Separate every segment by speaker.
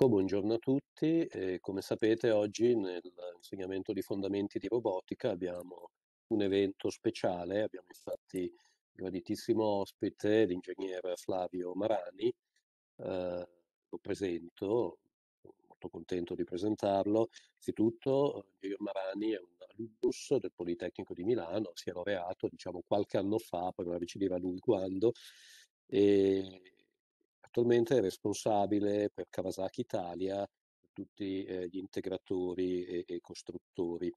Speaker 1: Ecco, buongiorno a tutti. E eh, come sapete oggi nell'insegnamento di fondamenti di
Speaker 2: robotica abbiamo un evento speciale, abbiamo infatti il graditissimo ospite, l'ingegnere Flavio Marani, eh, lo presento, molto contento di presentarlo. Innanzitutto, Giorgio Marani è un alumnus del Politecnico di Milano, si è laureato diciamo, qualche anno fa, poi non ci dirà lui quando, e Attualmente è responsabile per Kawasaki Italia, per tutti eh, gli integratori e, e costruttori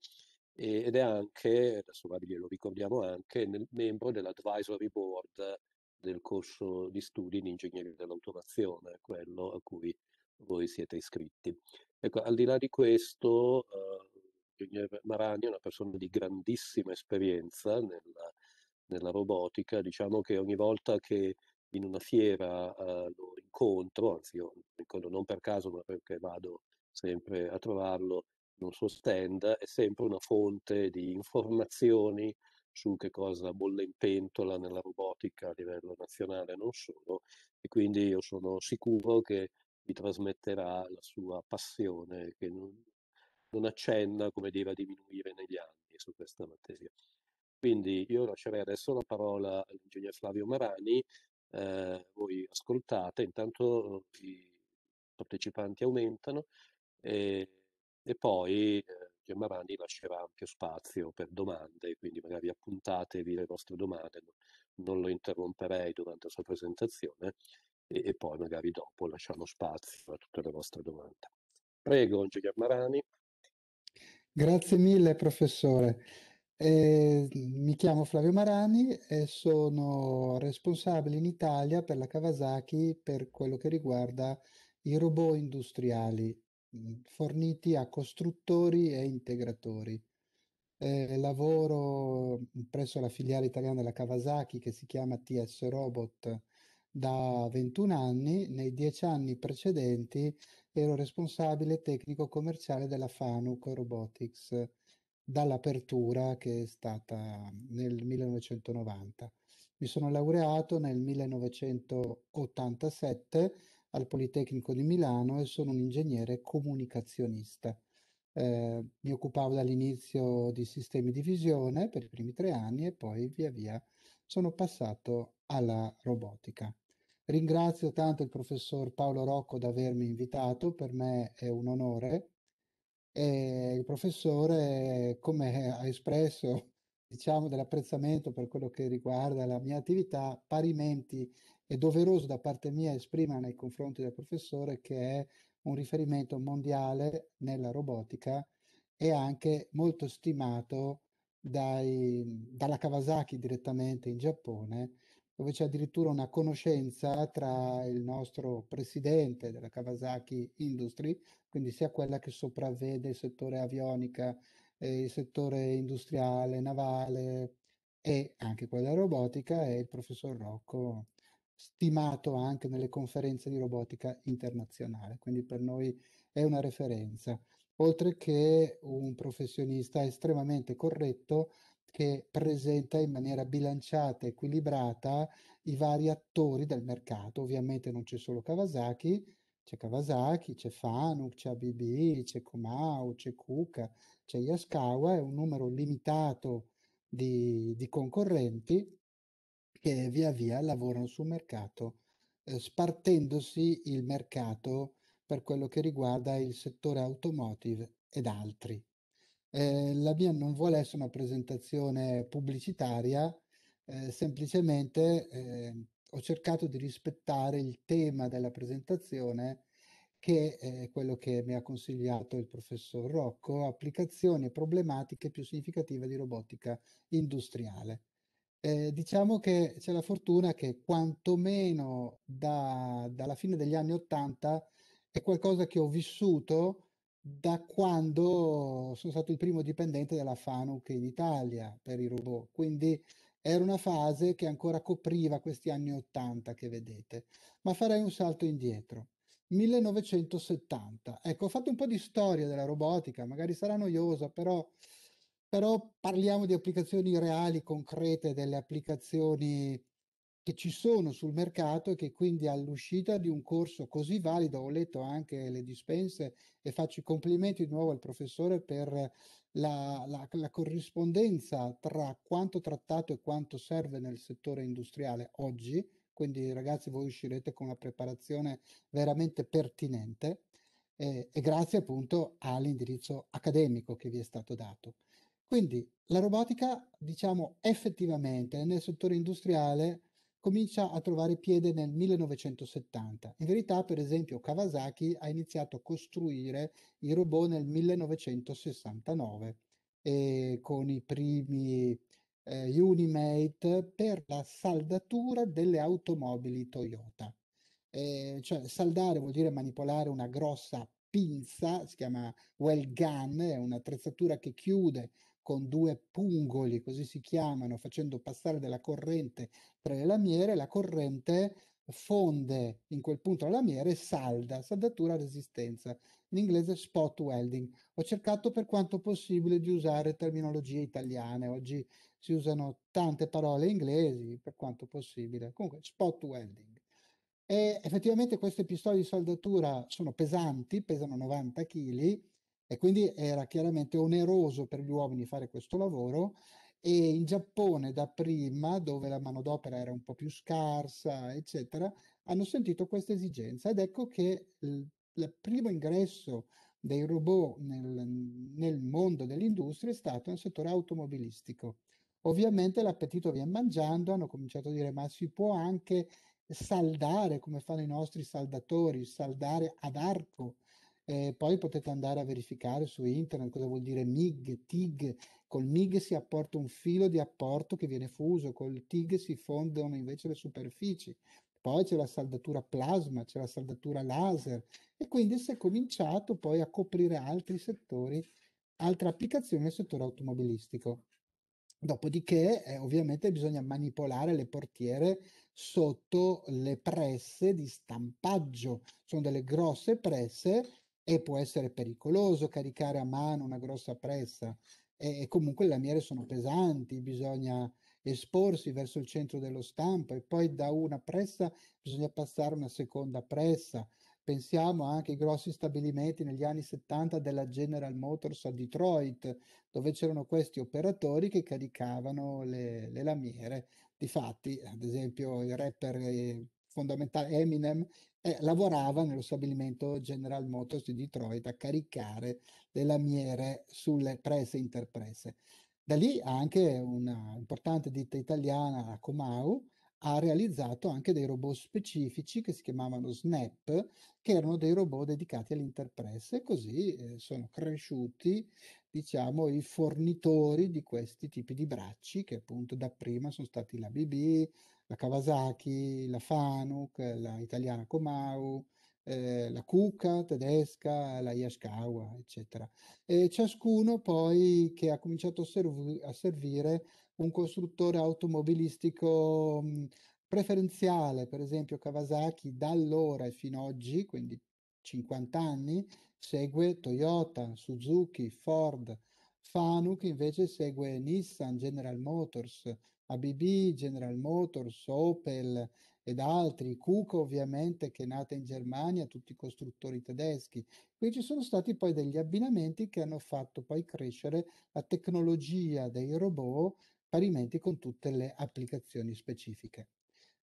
Speaker 2: e, ed è anche, adesso lo ricordiamo anche, nel, membro dell'advisory board del corso di studi in ingegneria dell'automazione, quello a cui voi siete iscritti. Ecco, al di là di questo, eh, Marani è una persona di grandissima esperienza nella, nella robotica, diciamo che ogni volta che in una fiera eh, lo incontro, anzi io lo incontro non per caso ma perché vado sempre a trovarlo in un suo stand, è sempre una fonte di informazioni su che cosa bolle in pentola nella robotica a livello nazionale e non solo e quindi io sono sicuro che vi trasmetterà la sua passione che non, non accenna come dire a diminuire negli anni su questa materia. Quindi io lascerei adesso la parola all'ingegner Flavio Marani eh, voi ascoltate, intanto eh, i partecipanti aumentano e, eh, e poi eh, Giammarani lascerà ampio spazio per domande, quindi magari appuntatevi le vostre domande, non lo interromperei durante la sua presentazione e, e poi magari dopo lasciamo spazio a tutte le vostre domande. Prego, Giammarani.
Speaker 3: Grazie mille, professore. Eh, mi chiamo Flavio Marani e sono responsabile in Italia per la Kawasaki per quello che riguarda i robot industriali mm, forniti a costruttori e integratori. Eh, lavoro mm, presso la filiale italiana della Kawasaki che si chiama TS Robot da 21 anni, nei 10 anni precedenti ero responsabile tecnico commerciale della Fanuc Robotics dall'apertura che è stata nel 1990. Mi sono laureato nel 1987 al Politecnico di Milano e sono un ingegnere comunicazionista. Eh, mi occupavo dall'inizio di sistemi di visione per i primi tre anni e poi via via sono passato alla robotica. Ringrazio tanto il professor Paolo Rocco di avermi invitato, per me è un onore e il professore, come ha espresso diciamo, dell'apprezzamento per quello che riguarda la mia attività, parimenti è doveroso da parte mia esprimere nei confronti del professore che è un riferimento mondiale nella robotica e anche molto stimato dai, dalla Kawasaki direttamente in Giappone dove c'è addirittura una conoscenza tra il nostro presidente della Kawasaki Industry, quindi sia quella che sopravvede il settore avionica, eh, il settore industriale, navale e anche quella robotica, e il professor Rocco, stimato anche nelle conferenze di robotica internazionale, quindi per noi è una referenza, oltre che un professionista estremamente corretto che presenta in maniera bilanciata e equilibrata i vari attori del mercato. Ovviamente non c'è solo Kawasaki, c'è Kawasaki, c'è Fanuc, c'è ABB, c'è Comau, c'è Kuka, c'è Yaskawa, è un numero limitato di, di concorrenti che via via lavorano sul mercato, eh, spartendosi il mercato per quello che riguarda il settore automotive ed altri. Eh, la mia non vuole essere una presentazione pubblicitaria, eh, semplicemente eh, ho cercato di rispettare il tema della presentazione che è quello che mi ha consigliato il professor Rocco, applicazioni e problematiche più significative di robotica industriale. Eh, diciamo che c'è la fortuna che quantomeno da, dalla fine degli anni Ottanta è qualcosa che ho vissuto da quando sono stato il primo dipendente della FANUC in Italia per i robot, quindi era una fase che ancora copriva questi anni 80 che vedete, ma farei un salto indietro. 1970. Ecco, ho fatto un po' di storia della robotica, magari sarà noiosa, però, però parliamo di applicazioni reali, concrete, delle applicazioni che ci sono sul mercato e che quindi all'uscita di un corso così valido, ho letto anche le dispense e faccio i complimenti di nuovo al professore per la, la, la corrispondenza tra quanto trattato e quanto serve nel settore industriale oggi, quindi ragazzi voi uscirete con una preparazione veramente pertinente eh, e grazie appunto all'indirizzo accademico che vi è stato dato. Quindi la robotica, diciamo effettivamente nel settore industriale, comincia a trovare piede nel 1970. In verità, per esempio, Kawasaki ha iniziato a costruire i robot nel 1969 eh, con i primi eh, Unimate per la saldatura delle automobili Toyota. Eh, cioè, saldare vuol dire manipolare una grossa pinza, si chiama well gun, è un'attrezzatura che chiude con due pungoli, così si chiamano, facendo passare della corrente tra le lamiere, la corrente fonde in quel punto la lamiera e salda, saldatura a resistenza, in inglese spot welding. Ho cercato per quanto possibile di usare terminologie italiane, oggi si usano tante parole inglesi per quanto possibile, comunque spot welding. E effettivamente queste pistole di saldatura sono pesanti, pesano 90 kg, e quindi era chiaramente oneroso per gli uomini fare questo lavoro e in Giappone da prima, dove la manodopera era un po' più scarsa, eccetera, hanno sentito questa esigenza ed ecco che il, il primo ingresso dei robot nel, nel mondo dell'industria è stato nel settore automobilistico. Ovviamente l'appetito viene mangiando, hanno cominciato a dire ma si può anche saldare come fanno i nostri saldatori, saldare ad arco eh, poi potete andare a verificare su internet cosa vuol dire MIG, TIG. Col MIG si apporta un filo di apporto che viene fuso, col TIG si fondono invece le superfici. Poi c'è la saldatura plasma, c'è la saldatura laser e quindi si è cominciato poi a coprire altri settori, altre applicazioni nel settore automobilistico. Dopodiché, eh, ovviamente, bisogna manipolare le portiere sotto le presse di stampaggio. Sono delle grosse presse e può essere pericoloso caricare a mano una grossa pressa e, e comunque le lamiere sono pesanti, bisogna esporsi verso il centro dello stampo e poi da una pressa bisogna passare a una seconda pressa. Pensiamo anche ai grossi stabilimenti negli anni 70 della General Motors a Detroit, dove c'erano questi operatori che caricavano le, le lamiere. Difatti, ad esempio, il rapper eh, fondamentale Eminem eh, lavorava nello stabilimento General Motors di Detroit a caricare le lamiere sulle prese interprese. Da lì anche un'importante ditta italiana, la Comau, ha realizzato anche dei robot specifici che si chiamavano Snap, che erano dei robot dedicati all'interprese, e così eh, sono cresciuti, diciamo, i fornitori di questi tipi di bracci, che appunto dapprima sono stati la BB, la Kawasaki, la Fanuc, la italiana Komau, eh, la Kuka tedesca, la Yaskawa, eccetera. E ciascuno poi che ha cominciato a, serv- a servire un costruttore automobilistico mh, preferenziale, per esempio Kawasaki da allora e fino ad oggi, quindi 50 anni, segue Toyota, Suzuki, Ford, Fanuc invece segue Nissan, General Motors, ABB, General Motors, Opel ed altri, Cuco ovviamente che è nata in Germania, tutti i costruttori tedeschi. Qui ci sono stati poi degli abbinamenti che hanno fatto poi crescere la tecnologia dei robot parimenti con tutte le applicazioni specifiche.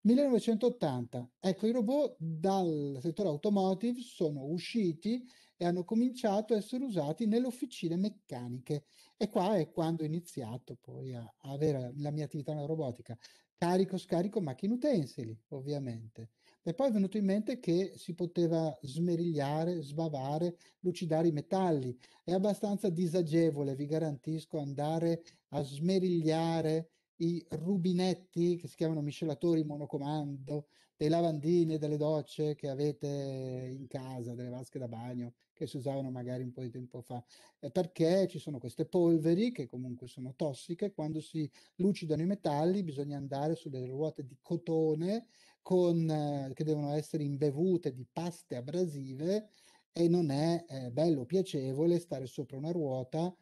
Speaker 3: 1980, ecco i robot dal settore automotive sono usciti e hanno cominciato a essere usati nelle officine meccaniche. E qua è quando ho iniziato poi a, a avere la mia attività nella robotica. Carico, scarico macchine utensili, ovviamente. E poi è venuto in mente che si poteva smerigliare, sbavare, lucidare i metalli. È abbastanza disagevole, vi garantisco, andare a smerigliare i rubinetti che si chiamano miscelatori monocomando, dei lavandini e delle docce che avete in casa, delle vasche da bagno che si usavano magari un po' di tempo fa, eh, perché ci sono queste polveri che comunque sono tossiche, quando si lucidano i metalli bisogna andare sulle ruote di cotone con, eh, che devono essere imbevute di paste abrasive e non è eh, bello piacevole stare sopra una ruota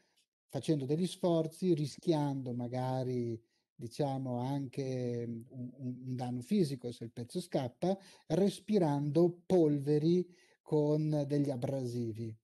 Speaker 3: facendo degli sforzi, rischiando magari diciamo anche un, un, danno fisico se il pezzo scappa, respirando polveri con degli abrasivi.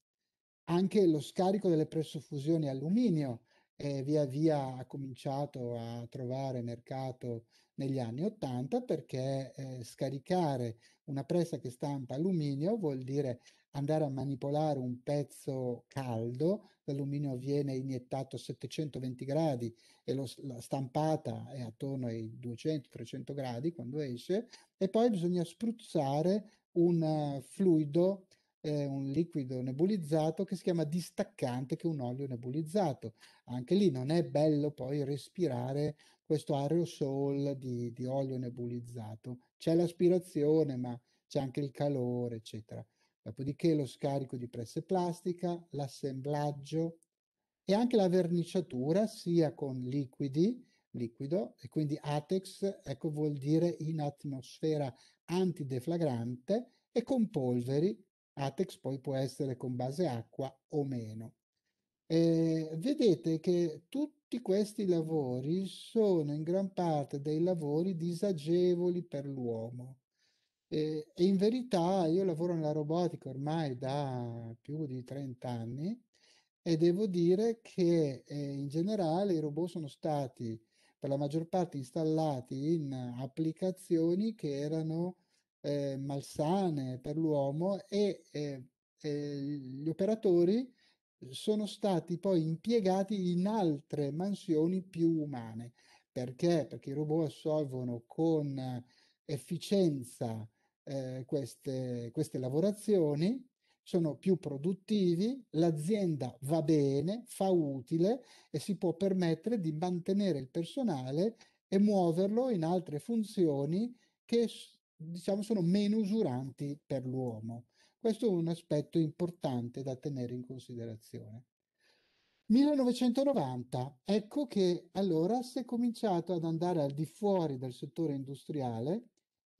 Speaker 3: Anche lo scarico delle pressofusioni alluminio eh, via via ha cominciato a trovare mercato negli anni 80 perché eh, scaricare una pressa che stampa alluminio vuol dire andare a manipolare un pezzo caldo, l'alluminio viene iniettato a 720 gradi e lo, la stampata è attorno ai 200-300 gradi quando esce, e poi bisogna spruzzare un eh, fluido eh, un liquido nebulizzato che si chiama distaccante, che è un olio nebulizzato. Anche lì non è bello poi respirare questo aerosol di, di olio nebulizzato. C'è l'aspirazione, ma c'è anche il calore, eccetera dopodiché lo scarico di presse plastica, l'assemblaggio e anche la verniciatura sia con liquidi, liquido e quindi ATEX ecco, vuol dire in atmosfera antideflagrante e con polveri, ATEX poi può essere con base acqua o meno. E vedete che tutti questi lavori sono in gran parte dei lavori disagevoli per l'uomo e, e in verità io lavoro nella robotica ormai da più di 30 anni e devo dire che eh, in generale i robot sono stati per la maggior parte installati in applicazioni che erano eh, malsane per l'uomo e eh, eh gli operatori sono stati poi impiegati in altre mansioni più umane. Perché? Perché i robot assolvono con efficienza eh, queste, queste lavorazioni, sono più produttivi, l'azienda va bene, fa utile e si può permettere di mantenere il personale e muoverlo in altre funzioni che diciamo sono meno usuranti per l'uomo. Questo è un aspetto importante da tenere in considerazione. 1990, ecco che allora si è cominciato ad andare al di fuori del settore industriale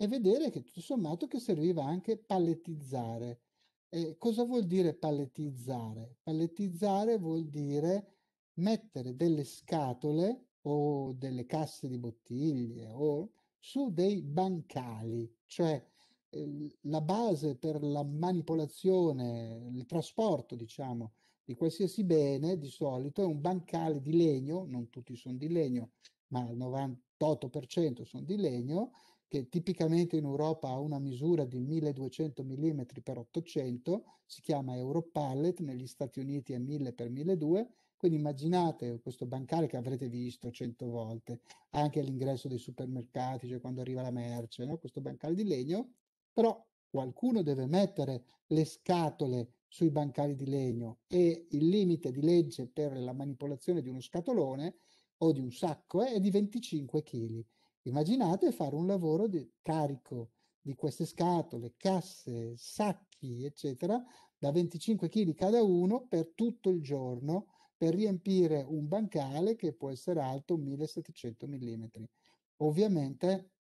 Speaker 3: e vedere che tutto sommato che serviva anche palettizzare. Eh, cosa vuol dire palettizzare? Palettizzare vuol dire mettere delle scatole o delle casse di bottiglie o su dei bancali, cioè eh, la base per la manipolazione, il trasporto, diciamo, di qualsiasi bene di solito è un bancale di legno, non tutti sono di legno, ma il 98% sono di legno, che tipicamente in Europa ha una misura di 1200 mm x 800, si chiama Europallet, negli Stati Uniti è 1000 x 1200, quindi immaginate questo bancale che avrete visto cento volte, anche all'ingresso dei supermercati, cioè quando arriva la merce, no? questo bancale di legno, però qualcuno deve mettere le scatole sui bancali di legno e il limite di legge per la manipolazione di uno scatolone o di un sacco è di 25 kg. Immaginate fare un lavoro di carico di queste scatole, casse, sacchi, eccetera, da 25 kg cada uno per tutto il giorno per riempire un bancale che può essere alto 1700 mm. Ovviamente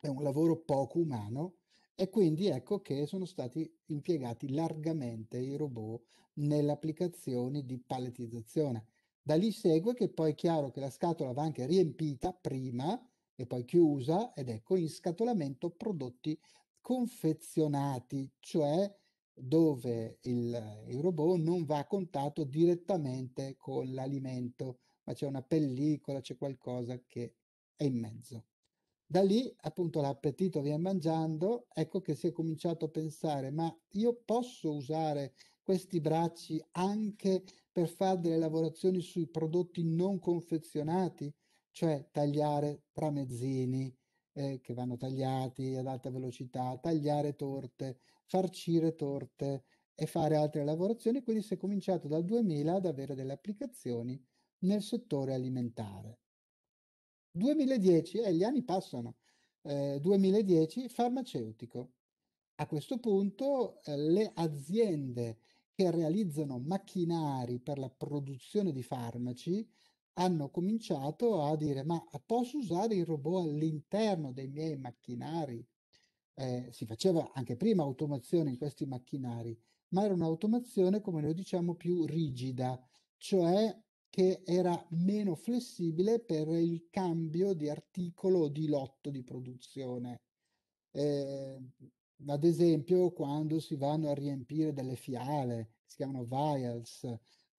Speaker 3: è un lavoro poco umano e quindi ecco che sono stati impiegati largamente i robot nelle applicazioni di palletizzazione. Da lì segue che poi è chiaro che la scatola va anche riempita prima e poi chiusa ed ecco in scatolamento prodotti confezionati, cioè dove il, il robot non va a contatto direttamente con l'alimento, ma c'è una pellicola, c'è qualcosa che è in mezzo. Da lì appunto l'appetito viene mangiando, ecco che si è cominciato a pensare, ma io posso usare questi bracci anche per fare delle lavorazioni sui prodotti non confezionati? cioè tagliare tramezzini eh, che vanno tagliati ad alta velocità, tagliare torte, farcire torte e fare altre lavorazioni, quindi si è cominciato dal 2000 ad avere delle applicazioni nel settore alimentare. 2010, eh, gli anni passano, eh, 2010 farmaceutico. A questo punto eh, le aziende che realizzano macchinari per la produzione di farmaci hanno cominciato a dire ma posso usare il robot all'interno dei miei macchinari? Eh, si faceva anche prima automazione in questi macchinari, ma era un'automazione, come noi diciamo, più rigida, cioè che era meno flessibile per il cambio di articolo o di lotto di produzione. Eh, ad esempio, quando si vanno a riempire delle fiale, si chiamano vials,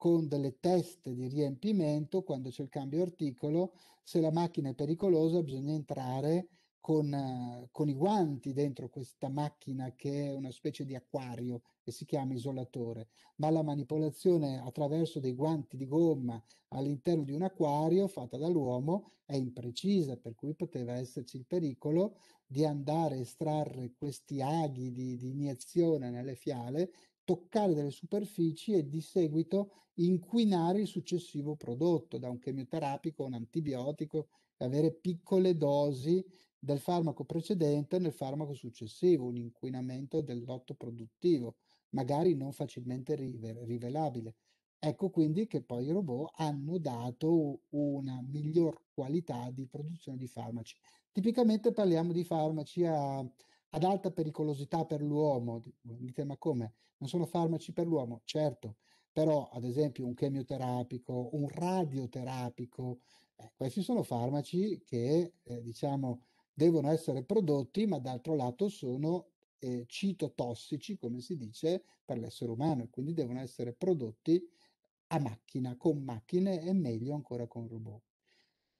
Speaker 3: con delle teste di riempimento, quando c'è il cambio articolo, se la macchina è pericolosa bisogna entrare con, eh, con, i guanti dentro questa macchina che è una specie di acquario e si chiama isolatore, ma la manipolazione attraverso dei guanti di gomma all'interno di un acquario fatta dall'uomo è imprecisa, per cui poteva esserci il pericolo di andare a estrarre questi aghi di, di iniezione nelle fiale toccare delle superfici e di seguito inquinare il successivo prodotto da un chemioterapico, un antibiotico, avere piccole dosi del farmaco precedente nel farmaco successivo, un inquinamento del lotto produttivo, magari non facilmente rivelabile. Ecco quindi che poi i robot hanno dato una miglior qualità di produzione di farmaci. Tipicamente parliamo di farmaci a ad alta pericolosità per l'uomo. Boh, dite, ma come? Non sono farmaci per l'uomo? Certo, però ad esempio un chemioterapico, un radioterapico, eh, questi sono farmaci che eh, diciamo devono essere prodotti, ma d'altro lato sono eh, citotossici, come si dice, per l'essere umano e quindi devono essere prodotti a macchina, con macchine e meglio ancora con robot.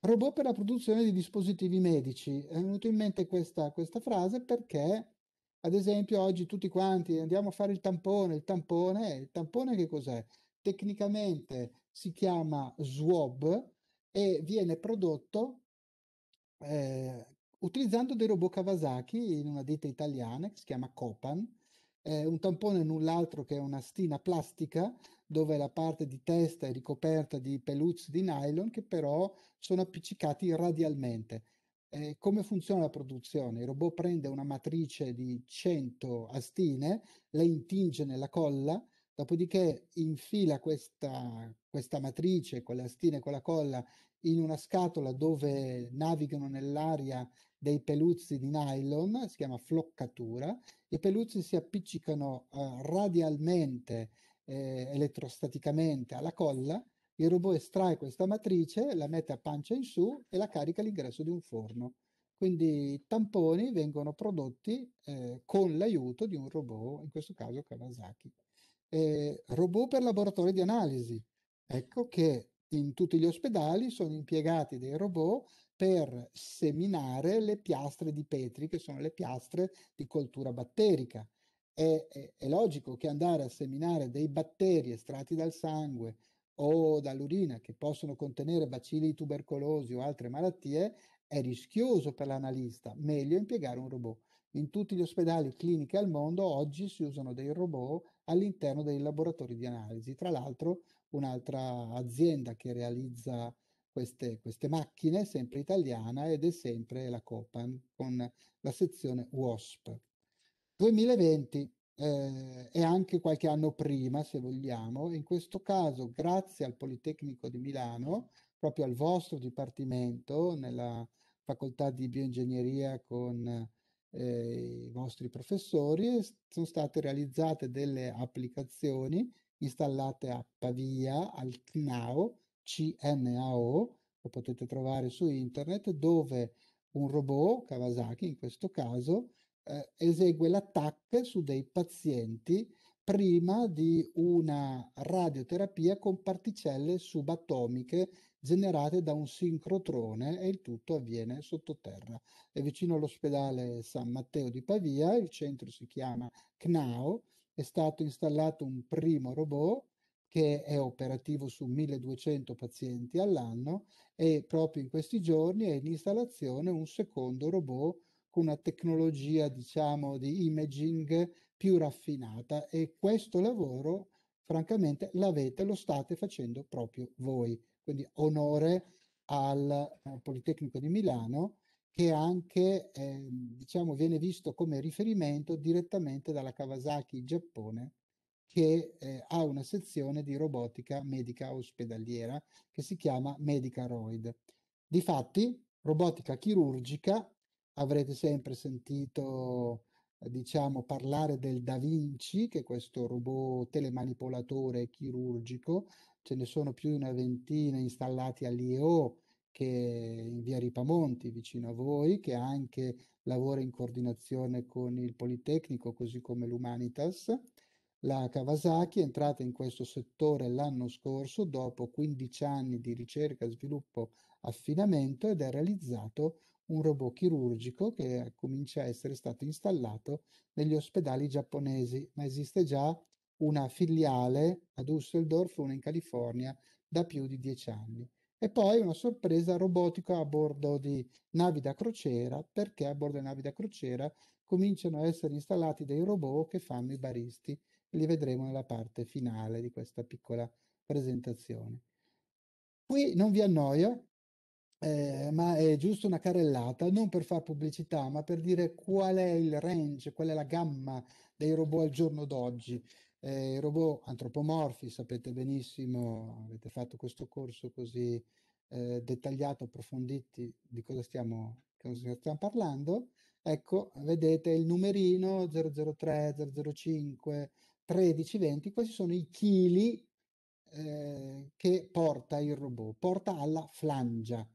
Speaker 3: Robot per la produzione di dispositivi medici. È venuta in mente questa, questa frase perché ad esempio, oggi tutti quanti andiamo a fare il tampone. Il tampone, il tampone che cos'è? Tecnicamente si chiama swab e viene prodotto eh, utilizzando dei robot Kawasaki in una ditta italiana che si chiama Copan. Eh, un tampone null'altro che una stina plastica dove la parte di testa è ricoperta di peluzzi di nylon che però sono appiccicati radialmente. Eh, come funziona la produzione? Il robot prende una matrice di 100 astine, le intinge nella colla, dopodiché infila questa, questa matrice con le astine e con la colla in una scatola dove navigano nell'aria dei peluzzi di nylon, si chiama floccatura, i peluzzi si appiccicano eh, radialmente eh, elettrostaticamente alla colla, il robot estrae questa matrice, la mette a pancia in su e la carica all'ingresso di un forno. Quindi i tamponi vengono prodotti eh, con l'aiuto di un robot, in questo caso Kawasaki. Eh, robot per laboratorio di analisi. Ecco che in tutti gli ospedali sono impiegati dei robot per seminare le piastre di Petri, che sono le piastre di coltura batterica è, è, è, logico che andare a seminare dei batteri estratti dal sangue o dall'urina che possono contenere bacilli tubercolosi o altre malattie è rischioso per l'analista, meglio impiegare un robot. In tutti gli ospedali cliniche al mondo oggi si usano dei robot all'interno dei laboratori di analisi. Tra l'altro un'altra azienda che realizza queste, queste, macchine, sempre italiana, ed è sempre la Copan con la sezione WASP. 2020 eh, e anche qualche anno prima, se vogliamo, in questo caso grazie al Politecnico di Milano, proprio al vostro dipartimento nella facoltà di bioingegneria con eh, i vostri professori, sono state realizzate delle applicazioni installate a Pavia al CNAO, CNAO, lo potete trovare su internet, dove un robot, Kawasaki in questo caso, eh, esegue l'attacco su dei pazienti prima di una radioterapia con particelle subatomiche generate da un sincrotrone e il tutto avviene sottoterra. È vicino all'ospedale San Matteo di Pavia, il centro si chiama CNAO, è stato installato un primo robot che è operativo su 1200 pazienti all'anno e proprio in questi giorni è in installazione un secondo robot con una tecnologia diciamo di imaging più raffinata e questo lavoro francamente l'avete, lo state facendo proprio voi. Quindi onore al Politecnico di Milano che anche eh, diciamo, viene visto come riferimento direttamente dalla Kawasaki in Giappone che eh, ha una sezione di robotica medica ospedaliera che si chiama Medicaroid. Difatti, robotica chirurgica avrete sempre sentito diciamo, parlare del Da Vinci, che è questo robot telemanipolatore chirurgico, ce ne sono più di una ventina installati all'IEO, che in via Ripamonti, vicino a voi, che anche lavora in coordinazione con il Politecnico, così come l'Humanitas. La Kawasaki è entrata in questo settore l'anno scorso dopo 15 anni di ricerca, sviluppo, affinamento ed è realizzato un robot chirurgico che eh, comincia a essere stato installato negli ospedali giapponesi, ma esiste già una filiale a Düsseldorf, una in California, da più di dieci anni. E poi una sorpresa robotica a bordo di navi da crociera, perché a bordo di navi da crociera cominciano a essere installati dei robot che fanno i baristi. Li vedremo nella parte finale di questa piccola presentazione. Qui non vi annoio, eh, ma è giusto una carrellata, non per fare pubblicità, ma per dire qual è il range, qual è la gamma dei robot al giorno d'oggi. Eh, I robot antropomorfi, sapete benissimo, avete fatto questo corso così eh, dettagliato, approfondito di cosa stiamo, cosa stiamo parlando. Ecco, vedete il numerino 003, 005, 13, 20, questi sono i chili eh, che porta il robot, porta alla flangia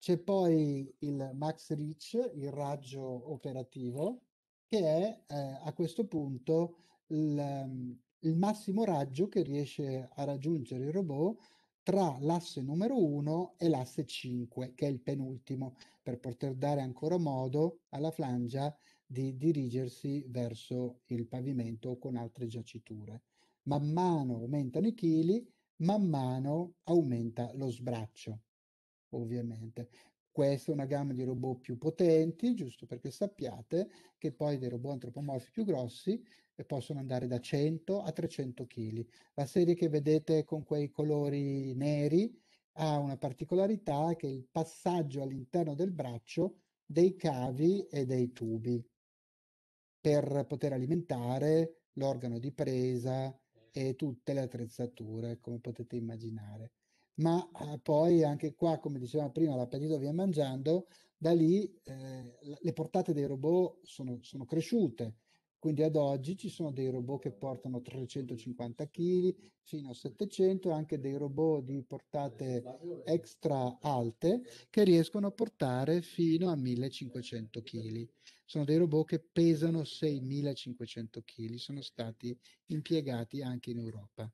Speaker 3: c'è poi il Max Reach, il raggio operativo, che è eh, a questo punto il, ehm, il massimo raggio che riesce a raggiungere il robot tra l'asse numero 1 e l'asse 5, che è il penultimo, per poter dare ancora modo alla flangia di dirigersi verso il pavimento o con altre giaciture. Man mano aumentano i chili, man mano aumenta lo sbraccio ovviamente. Questa è una gamma di robot più potenti, giusto perché sappiate che poi dei robot antropomorfi più grossi eh, possono andare da 100 a 300 kg. La serie che vedete con quei colori neri ha una particolarità che è il passaggio all'interno del braccio dei cavi e dei tubi per poter alimentare l'organo di presa e tutte le attrezzature, come potete immaginare ma eh, poi anche qua, come dicevamo prima, l'appetito viene mangiando, da lì eh, le portate dei robot sono, sono, cresciute, quindi ad oggi ci sono dei robot che portano 350 kg fino a 700, anche dei robot di portate extra alte che riescono a portare fino a 1500 kg. Sono dei robot che pesano 6500 kg, sono stati impiegati anche in Europa.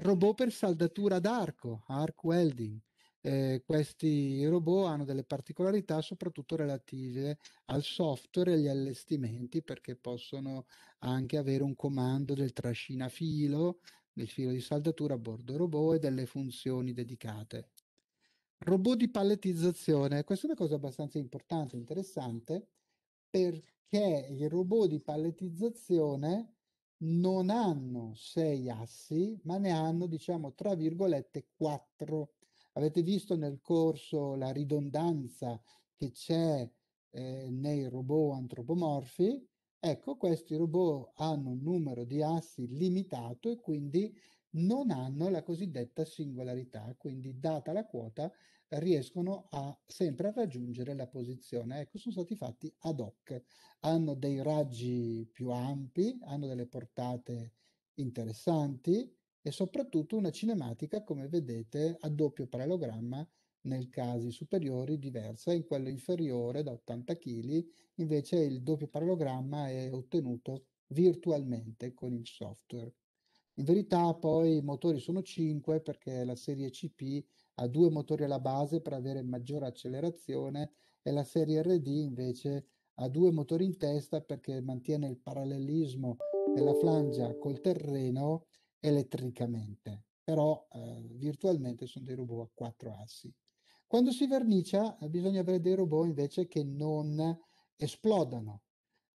Speaker 3: Robot per saldatura d'arco, arc welding. Eh, questi robot hanno delle particolarità soprattutto relative al software e agli allestimenti perché possono anche avere un comando del trascinafilo, del filo di saldatura a bordo robot e delle funzioni dedicate. Robot di palletizzazione, questa è una cosa abbastanza importante, interessante, perché il robot di palletizzazione non hanno sei assi, ma ne hanno, diciamo, tra virgolette, quattro. Avete visto nel corso la ridondanza che c'è eh, nei robot antropomorfi? Ecco, questi robot hanno un numero di assi limitato e quindi non hanno la cosiddetta singolarità, quindi data la quota riescono a, sempre a raggiungere la posizione. Ecco, sono stati fatti ad hoc, hanno dei raggi più ampi, hanno delle portate interessanti e soprattutto una cinematica, come vedete, a doppio parallelogramma nel caso superiore diversa, in quello inferiore da 80 kg invece il doppio parallelogramma è ottenuto virtualmente con il software. In verità poi i motori sono 5 perché la serie CP ha due motori alla base per avere maggiore accelerazione e la serie RD invece ha due motori in testa perché mantiene il parallelismo della flangia col terreno elettricamente, però eh, virtualmente sono dei robot a quattro assi. Quando si vernicia eh, bisogna avere dei robot invece che non esplodano,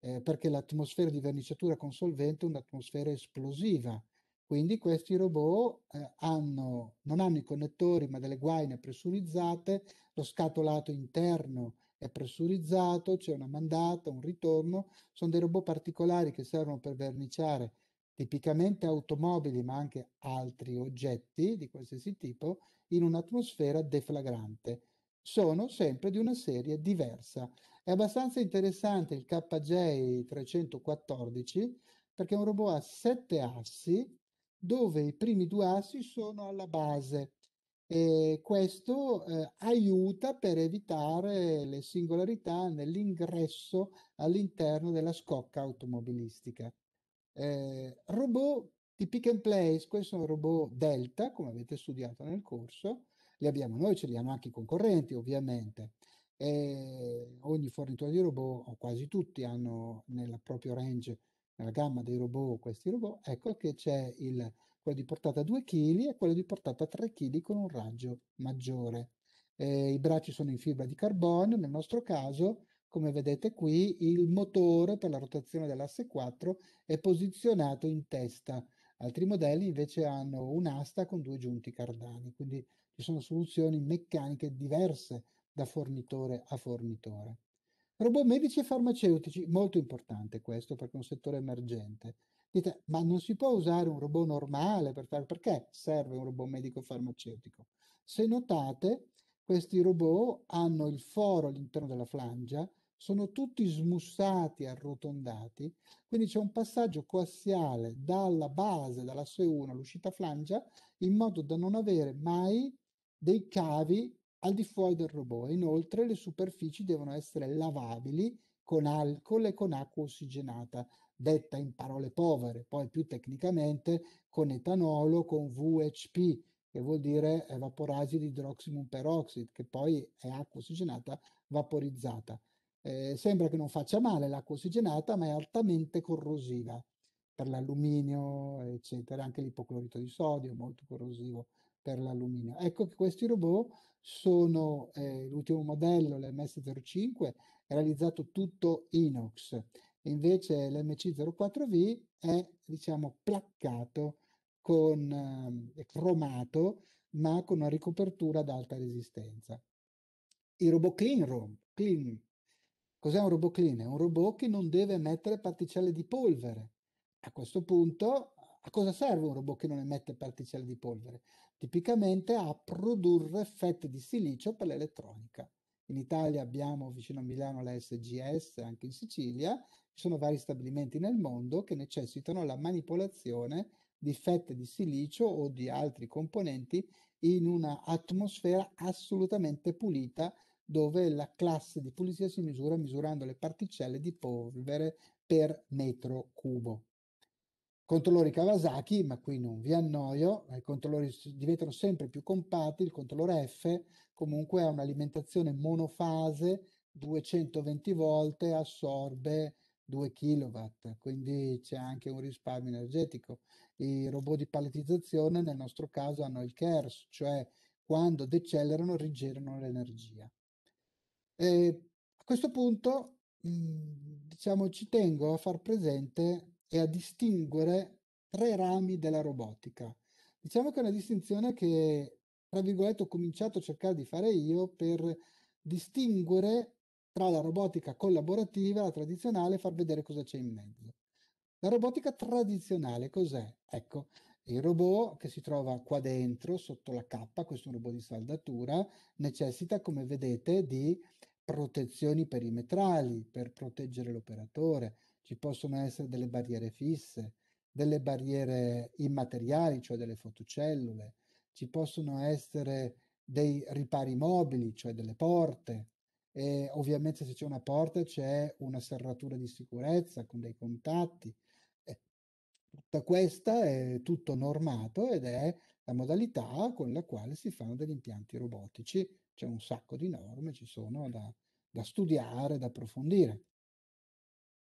Speaker 3: eh, perché l'atmosfera di verniciatura con solvente è un'atmosfera esplosiva quindi questi robot eh, hanno, non hanno i connettori ma delle guaine pressurizzate, lo scatolato interno è pressurizzato, c'è una mandata, un ritorno, sono dei robot particolari che servono per verniciare tipicamente automobili ma anche altri oggetti di qualsiasi tipo in un'atmosfera deflagrante. Sono sempre di una serie diversa. È abbastanza interessante il KJ314 perché è un robot a sette assi dove i primi due assi sono alla base. E questo eh, aiuta per evitare le singolarità nell'ingresso all'interno della scocca automobilistica. Eh, robot di pick and place, questo è un robot Delta, come avete studiato nel corso, li abbiamo noi, ce li hanno anche i concorrenti ovviamente. E eh, ogni fornitore di robot, o quasi tutti, hanno nel proprio range nella gamma dei robot, questi robot, ecco che c'è il, quello di portata 2 kg e quello di portata 3 kg con un raggio maggiore. Eh, I bracci sono in fibra di carbonio, nel nostro caso, come vedete qui, il motore per la rotazione dell'asse 4 è posizionato in testa. Altri modelli invece hanno un'asta con due giunti cardani, quindi ci sono soluzioni meccaniche diverse da fornitore a fornitore. Robot medici e farmaceutici, molto importante questo perché è un settore emergente. Dite, ma non si può usare un robot normale per fare, perché serve un robot medico farmaceutico? Se notate, questi robot hanno il foro all'interno della flangia, sono tutti smussati, arrotondati, quindi c'è un passaggio coassiale dalla base, dall'asse 1 all'uscita flangia, in modo da non avere mai dei cavi al di fuori del robot. Inoltre le superfici devono essere lavabili con alcol e con acqua ossigenata, detta in parole povere, poi più tecnicamente con etanolo, con VHP, che vuol dire eh, vaporasi di idroximum peroxide, che poi è acqua ossigenata vaporizzata. Eh, sembra che non faccia male l'acqua ossigenata, ma è altamente corrosiva per l'alluminio, eccetera, anche l'ipoclorito di sodio, molto corrosivo per l'alluminio. Ecco che questi robot sono, eh, l'ultimo modello, l'MS05, è realizzato tutto inox, invece l'MC04V è diciamo placcato con, eh, cromato, ma con una ricopertura ad alta resistenza. Il robot clean room, clean. Cos'è un robot clean? È un robot che non deve emettere particelle di polvere. A questo punto a cosa serve un robot che non emette particelle di polvere? Tipicamente a produrre fette di silicio per l'elettronica. In Italia abbiamo vicino a Milano la SGS, anche in Sicilia, ci sono vari stabilimenti nel mondo che necessitano la manipolazione di fette di silicio o di altri componenti in un'atmosfera assolutamente pulita dove la classe di pulizia si misura misurando le particelle di polvere per metro cubo controllori Kawasaki, ma qui non vi annoio, eh, i controllori diventano sempre più compatti, il controllore F comunque ha un'alimentazione monofase 220 volte, assorbe 2 kW, quindi c'è anche un risparmio energetico. I robot di palletizzazione nel nostro caso hanno il KERS, cioè quando decelerano rigenerano l'energia. E a questo punto mhmm, diciamo, ci tengo a far presente e a distinguere tre rami della robotica. Diciamo che è una distinzione che, tra virgolette, ho cominciato a cercare di fare io per distinguere tra la robotica collaborativa, la tradizionale, e far vedere cosa c'è in mezzo. La robotica tradizionale cos'è? Ecco, il robot che si trova qua dentro, sotto la cappa, questo è un robot di saldatura, necessita, come vedete, di protezioni perimetrali per proteggere l'operatore, ci possono essere delle barriere fisse, delle barriere immateriali, cioè delle fotocellule, ci possono essere dei ripari mobili, cioè delle porte, e ovviamente se c'è una porta c'è una serratura di sicurezza con dei contatti. Eh, tutta questa è tutto normato ed è la modalità con la quale si fanno degli impianti robotici. C'è un sacco di norme, ci sono da, da studiare, da approfondire.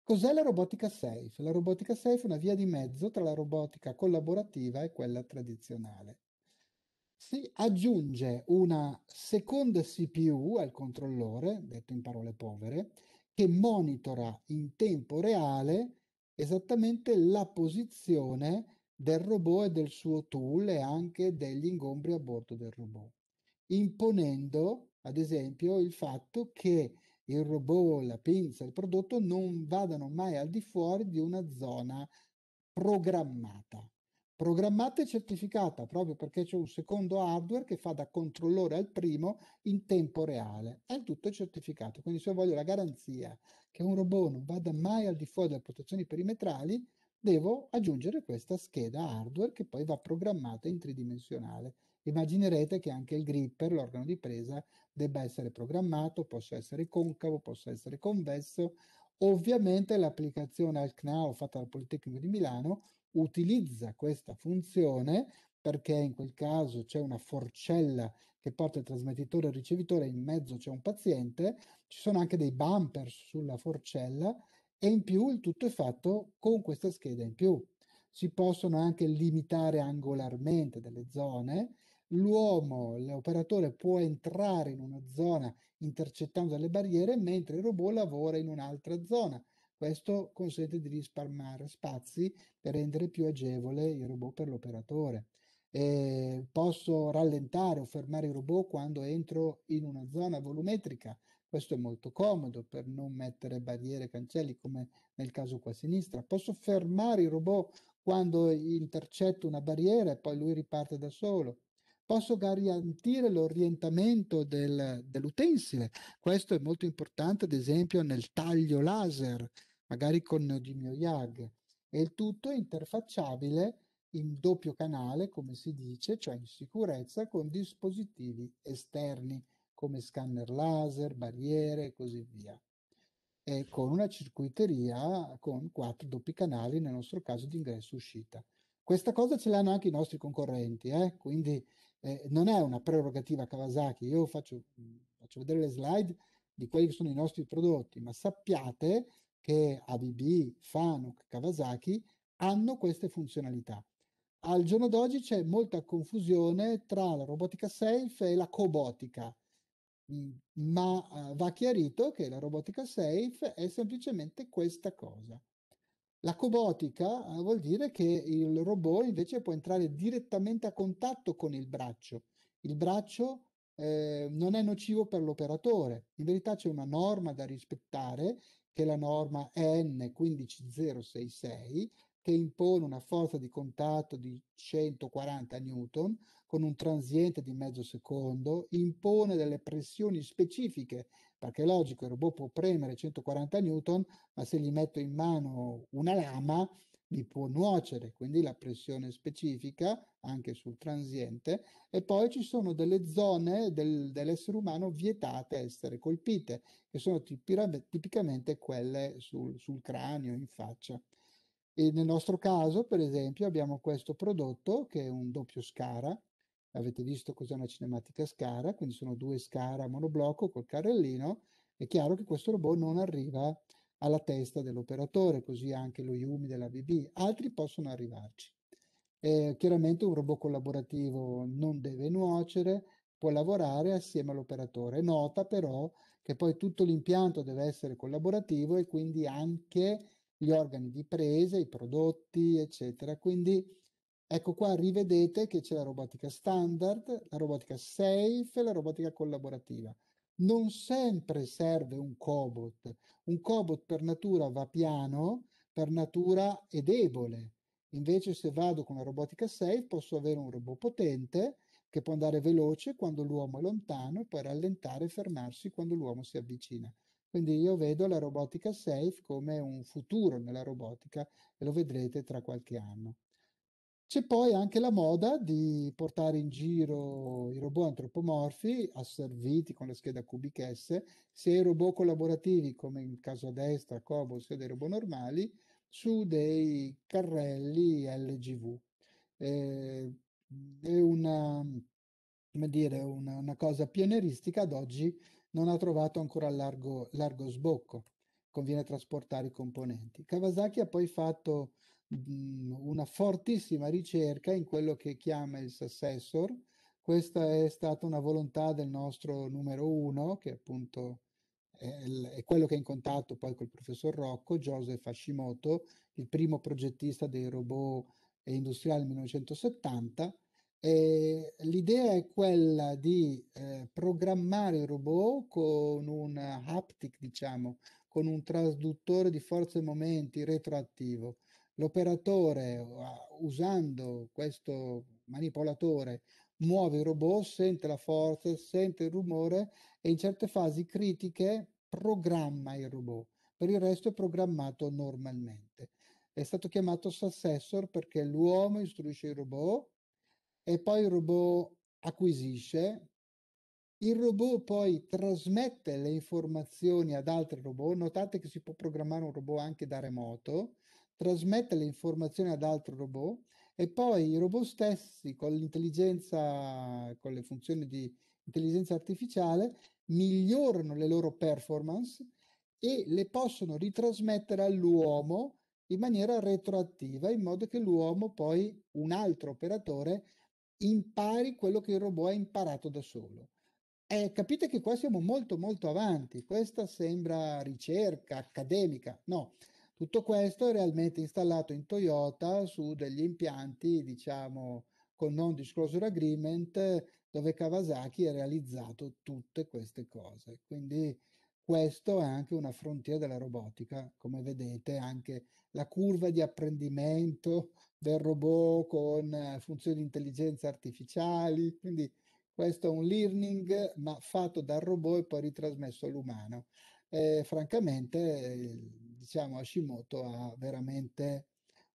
Speaker 3: Cos'è la robotica safe? La robotica safe è una via di mezzo tra la robotica collaborativa e quella tradizionale. Si aggiunge una seconda CPU al controllore, detto in parole povere, che monitora in tempo reale esattamente la posizione del robot e del suo tool e anche degli ingombri a bordo del robot, imponendo ad esempio il fatto che il robot, la pinza, il prodotto non vadano mai al di fuori di una zona programmata. Programmata e certificata proprio perché c'è un secondo hardware che fa da controllore al primo in tempo reale. È il tutto certificato. Quindi se io voglio la garanzia che un robot non vada mai al di fuori delle protezioni perimetrali, devo aggiungere questa scheda hardware che poi va programmata in tridimensionale Immaginerete che anche il gripper, l'organo di presa, debba essere programmato, possa essere concavo, possa essere convesso. Ovviamente l'applicazione al CNAO fatta dal Politecnico di Milano utilizza questa funzione perché in quel caso c'è una forcella che porta il trasmettitore e il ricevitore, in mezzo c'è un paziente, ci sono anche dei bumper sulla forcella e in più il tutto è fatto con questa scheda in più. Si possono anche limitare angolarmente delle zone l'uomo, l'operatore può entrare in una zona intercettando delle barriere, mentre il robot lavora in un'altra zona. Questo consente di risparmiare spazi per rendere più agevole il robot per l'operatore. Eh, posso rallentare o fermare il robot quando entro in una zona volumetrica. Questo è molto comodo per non mettere barriere, e cancelli come nel caso qua a sinistra. Posso fermare il robot quando intercetto una barriera e poi lui riparte da solo posso garantire l'orientamento del, dell'utensile. Questo è molto importante, ad esempio, nel taglio laser, magari con Neodimio YAG. E il tutto è interfacciabile in doppio canale, come si dice, cioè in sicurezza con dispositivi esterni come scanner laser, barriere e così via. E con una circuiteria con quattro doppi canali, nel nostro caso di ingresso-uscita. e Questa cosa ce l'hanno anche i nostri concorrenti, eh? quindi eh, non è una prerogativa Kawasaki, io faccio, mhmm, faccio vedere le slide di quelli che sono i nostri prodotti, ma sappiate che ABB, Fanuc, Kawasaki hanno queste funzionalità. Al giorno d'oggi c'è molta confusione tra la robotica safe e la cobotica, ma eh, va chiarito che la robotica safe è semplicemente questa cosa. La cobotica eh, vuol dire che il robot invece può entrare direttamente a contatto con il braccio. Il braccio eh, non è nocivo per l'operatore. In verità c'è una norma da rispettare, che è la norma N15066, che impone una forza di contatto di 140 N con un transiente di mezzo secondo, impone delle pressioni specifiche perché è logico, il robot può premere 140 newton, ma se gli metto in mano una lama mi può nuocere, quindi la pressione specifica anche sul transiente e poi ci sono delle zone del, dell'essere umano vietate a essere colpite, che sono tipicamente quelle sul, sul cranio, in faccia. E nel nostro caso, per esempio, abbiamo questo prodotto che è un doppio scara, avete visto cos'è una cinematica scara, quindi sono due scara monoblocco col carrellino, è chiaro che questo robot non arriva alla testa dell'operatore, così anche lo Yumi della BB, altri possono arrivarci. Eh, chiaramente un robot collaborativo non deve nuocere, può lavorare assieme all'operatore. Nota però che poi tutto l'impianto deve essere collaborativo e quindi anche gli organi di presa, i prodotti, eccetera. Quindi Ecco qua rivedete che c'è la robotica standard, la robotica safe e la robotica collaborativa. Non sempre serve un cobot. Un cobot per natura va piano, per natura è debole. Invece se vado con la robotica safe posso avere un robot potente che può andare veloce quando l'uomo è lontano e poi rallentare e fermarsi quando l'uomo si avvicina. Quindi io vedo la robotica safe come un futuro nella robotica e lo vedrete tra qualche anno. C'è poi anche la moda di portare in giro i robot antropomorfi asserviti con la scheda Cubic S, sia i robot collaborativi come in caso a destra, Cobo, sia dei robot normali, su dei carrelli LGV. Eh, è una, dire, una, una, cosa pionieristica ad oggi non ha trovato ancora largo, largo sbocco. Conviene trasportare i componenti. Kawasaki ha poi fatto una fortissima ricerca in quello che chiama il successor. Questa è stata una volontà del nostro numero uno, che appunto è quello che è in contatto poi col professor Rocco, Joseph Hashimoto, il primo progettista dei robot industriali del 1970. l'idea è quella di eh, programmare il robot con un haptic, diciamo, con un trasduttore di forze e momenti retroattivo l'operatore uhm, usando questo manipolatore muove il robot, sente la forza, sente il rumore e in certe fasi critiche programma il robot. Per il resto è programmato normalmente. È stato chiamato successor perché l'uomo istruisce il robot e poi il robot acquisisce. Il robot poi trasmette le informazioni ad altri robot. Notate che si può programmare un robot anche da remoto trasmette le informazioni ad altro robot e poi i robot stessi con l'intelligenza, con le funzioni di intelligenza artificiale, migliorano le loro performance e le possono ritrasmettere all'uomo in maniera retroattiva, in modo che l'uomo poi, un altro operatore, impari quello che il robot ha imparato da solo. Eh, capite che qua siamo molto molto avanti, questa sembra ricerca accademica, no, tutto questo è realmente installato in Toyota su degli impianti, diciamo, con non disclosure agreement, dove Kawasaki ha realizzato tutte queste cose. Quindi questo è anche una frontiera della robotica, come vedete anche la curva di apprendimento del robot con eh, funzioni di intelligenza artificiali, quindi questo è un learning ma fatto dal robot e poi ritrasmesso all'umano eh, francamente diciamo Hashimoto ha veramente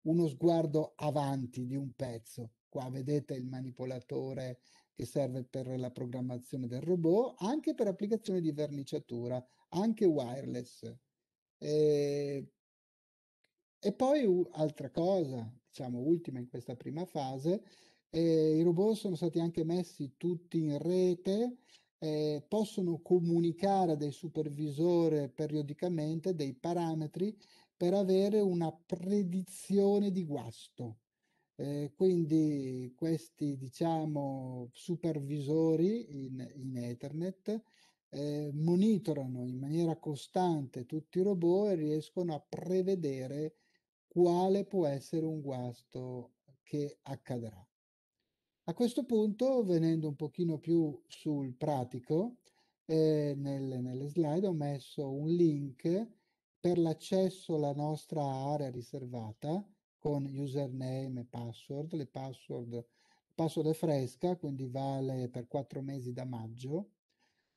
Speaker 3: uno sguardo avanti di un pezzo. Qua vedete il manipolatore che serve per la programmazione del robot, anche per applicazioni di verniciatura, anche wireless. E, e poi u- altra cosa, diciamo ultima in questa prima fase, eh, i robot sono stati anche messi tutti in rete eh, possono comunicare a dei supervisore periodicamente dei parametri per avere una predizione di guasto. Eh, quindi questi diciamo, supervisori in, in Ethernet eh, monitorano in maniera costante tutti i robot e riescono a prevedere quale può essere un guasto che accadrà. A questo punto, venendo un pochino più sul pratico, eh, nelle, nelle slide ho messo un link per l'accesso alla nostra area riservata con username e password. Le password, password è fresca, quindi vale per quattro mesi da maggio.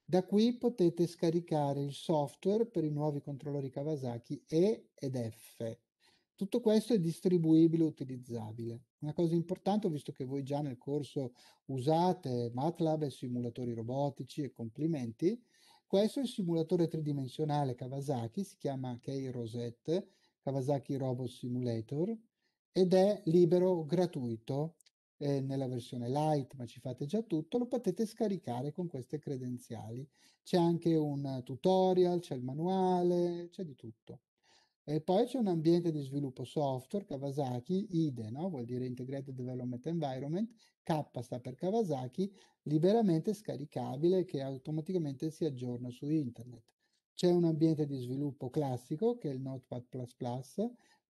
Speaker 3: Da qui potete scaricare il software per i nuovi controllori Kawasaki E ed F tutto questo è distribuibile e utilizzabile. Una cosa importante, ho visto che voi già nel corso usate MATLAB e simulatori robotici e complimenti, questo è il simulatore tridimensionale Kawasaki, si chiama K-Rosette, Kawasaki Robot Simulator, ed è libero, gratuito, eh, nella versione light, ma ci fate già tutto, lo potete scaricare con queste credenziali. C'è anche un tutorial, c'è il manuale, c'è di tutto. E poi c'è un ambiente di sviluppo software, Kawasaki, IDE, no? vuol dire Integrated Development Environment, K sta per Kawasaki, liberamente scaricabile che automaticamente si aggiorna su internet. C'è un ambiente di sviluppo classico che è il Notepad++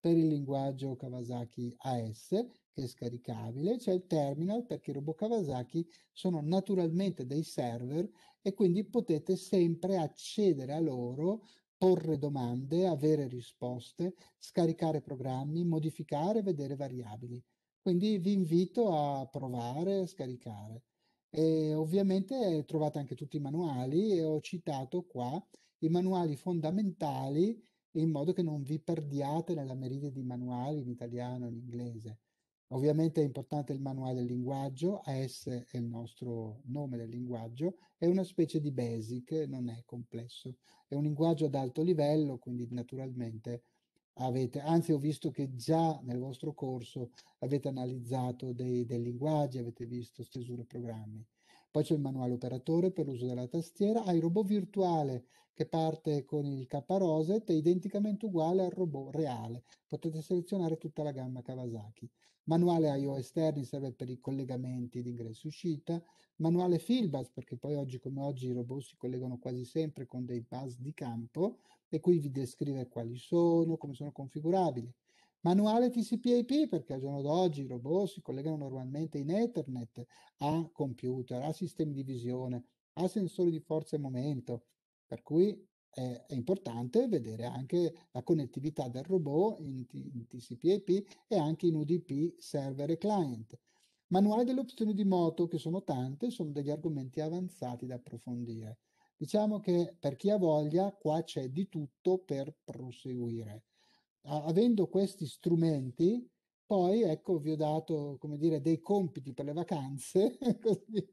Speaker 3: per il linguaggio Kawasaki AS che è scaricabile, c'è il terminal perché i robot Kawasaki sono naturalmente dei server e quindi potete sempre accedere a loro porre domande, avere risposte, scaricare programmi, modificare, vedere variabili. Quindi vi invito a provare, a scaricare. E ovviamente trovate anche tutti i manuali e ho citato qua i manuali fondamentali in modo che non vi perdiate nella meride di manuali in italiano e in inglese. Ovviamente è importante il manuale del linguaggio, AS è il nostro nome del linguaggio, è una specie di basic, non è complesso. È un linguaggio ad alto livello, quindi naturalmente avete, anzi ho visto che già nel vostro corso avete analizzato dei, dei linguaggi, avete visto stesure programmi. Poi c'è il manuale operatore per l'uso della tastiera, hai il robot virtuale che parte con il K-Roset, è identicamente uguale al robot reale. Potete selezionare tutta la gamma Kawasaki. Manuale IO esterni serve per i collegamenti di ingresso e uscita, manuale Filbus perché poi oggi come oggi i robot si collegano quasi sempre con dei bus di campo e qui vi descrive quali sono, come sono configurabili Manuale TCP/IP perché al giorno d'oggi i robot si collegano normalmente in Ethernet a computer, a sistemi di visione, a sensori di forza e momento, per cui è, è importante vedere anche la connettività del robot in, in TCP/IP e anche in UDP server e client. Manuale delle opzioni di moto, che sono tante, sono degli argomenti avanzati da approfondire. Diciamo che per chi ha voglia, qua c'è di tutto per proseguire avendo questi strumenti, poi ecco vi ho dato, come dire, dei compiti per le vacanze, così,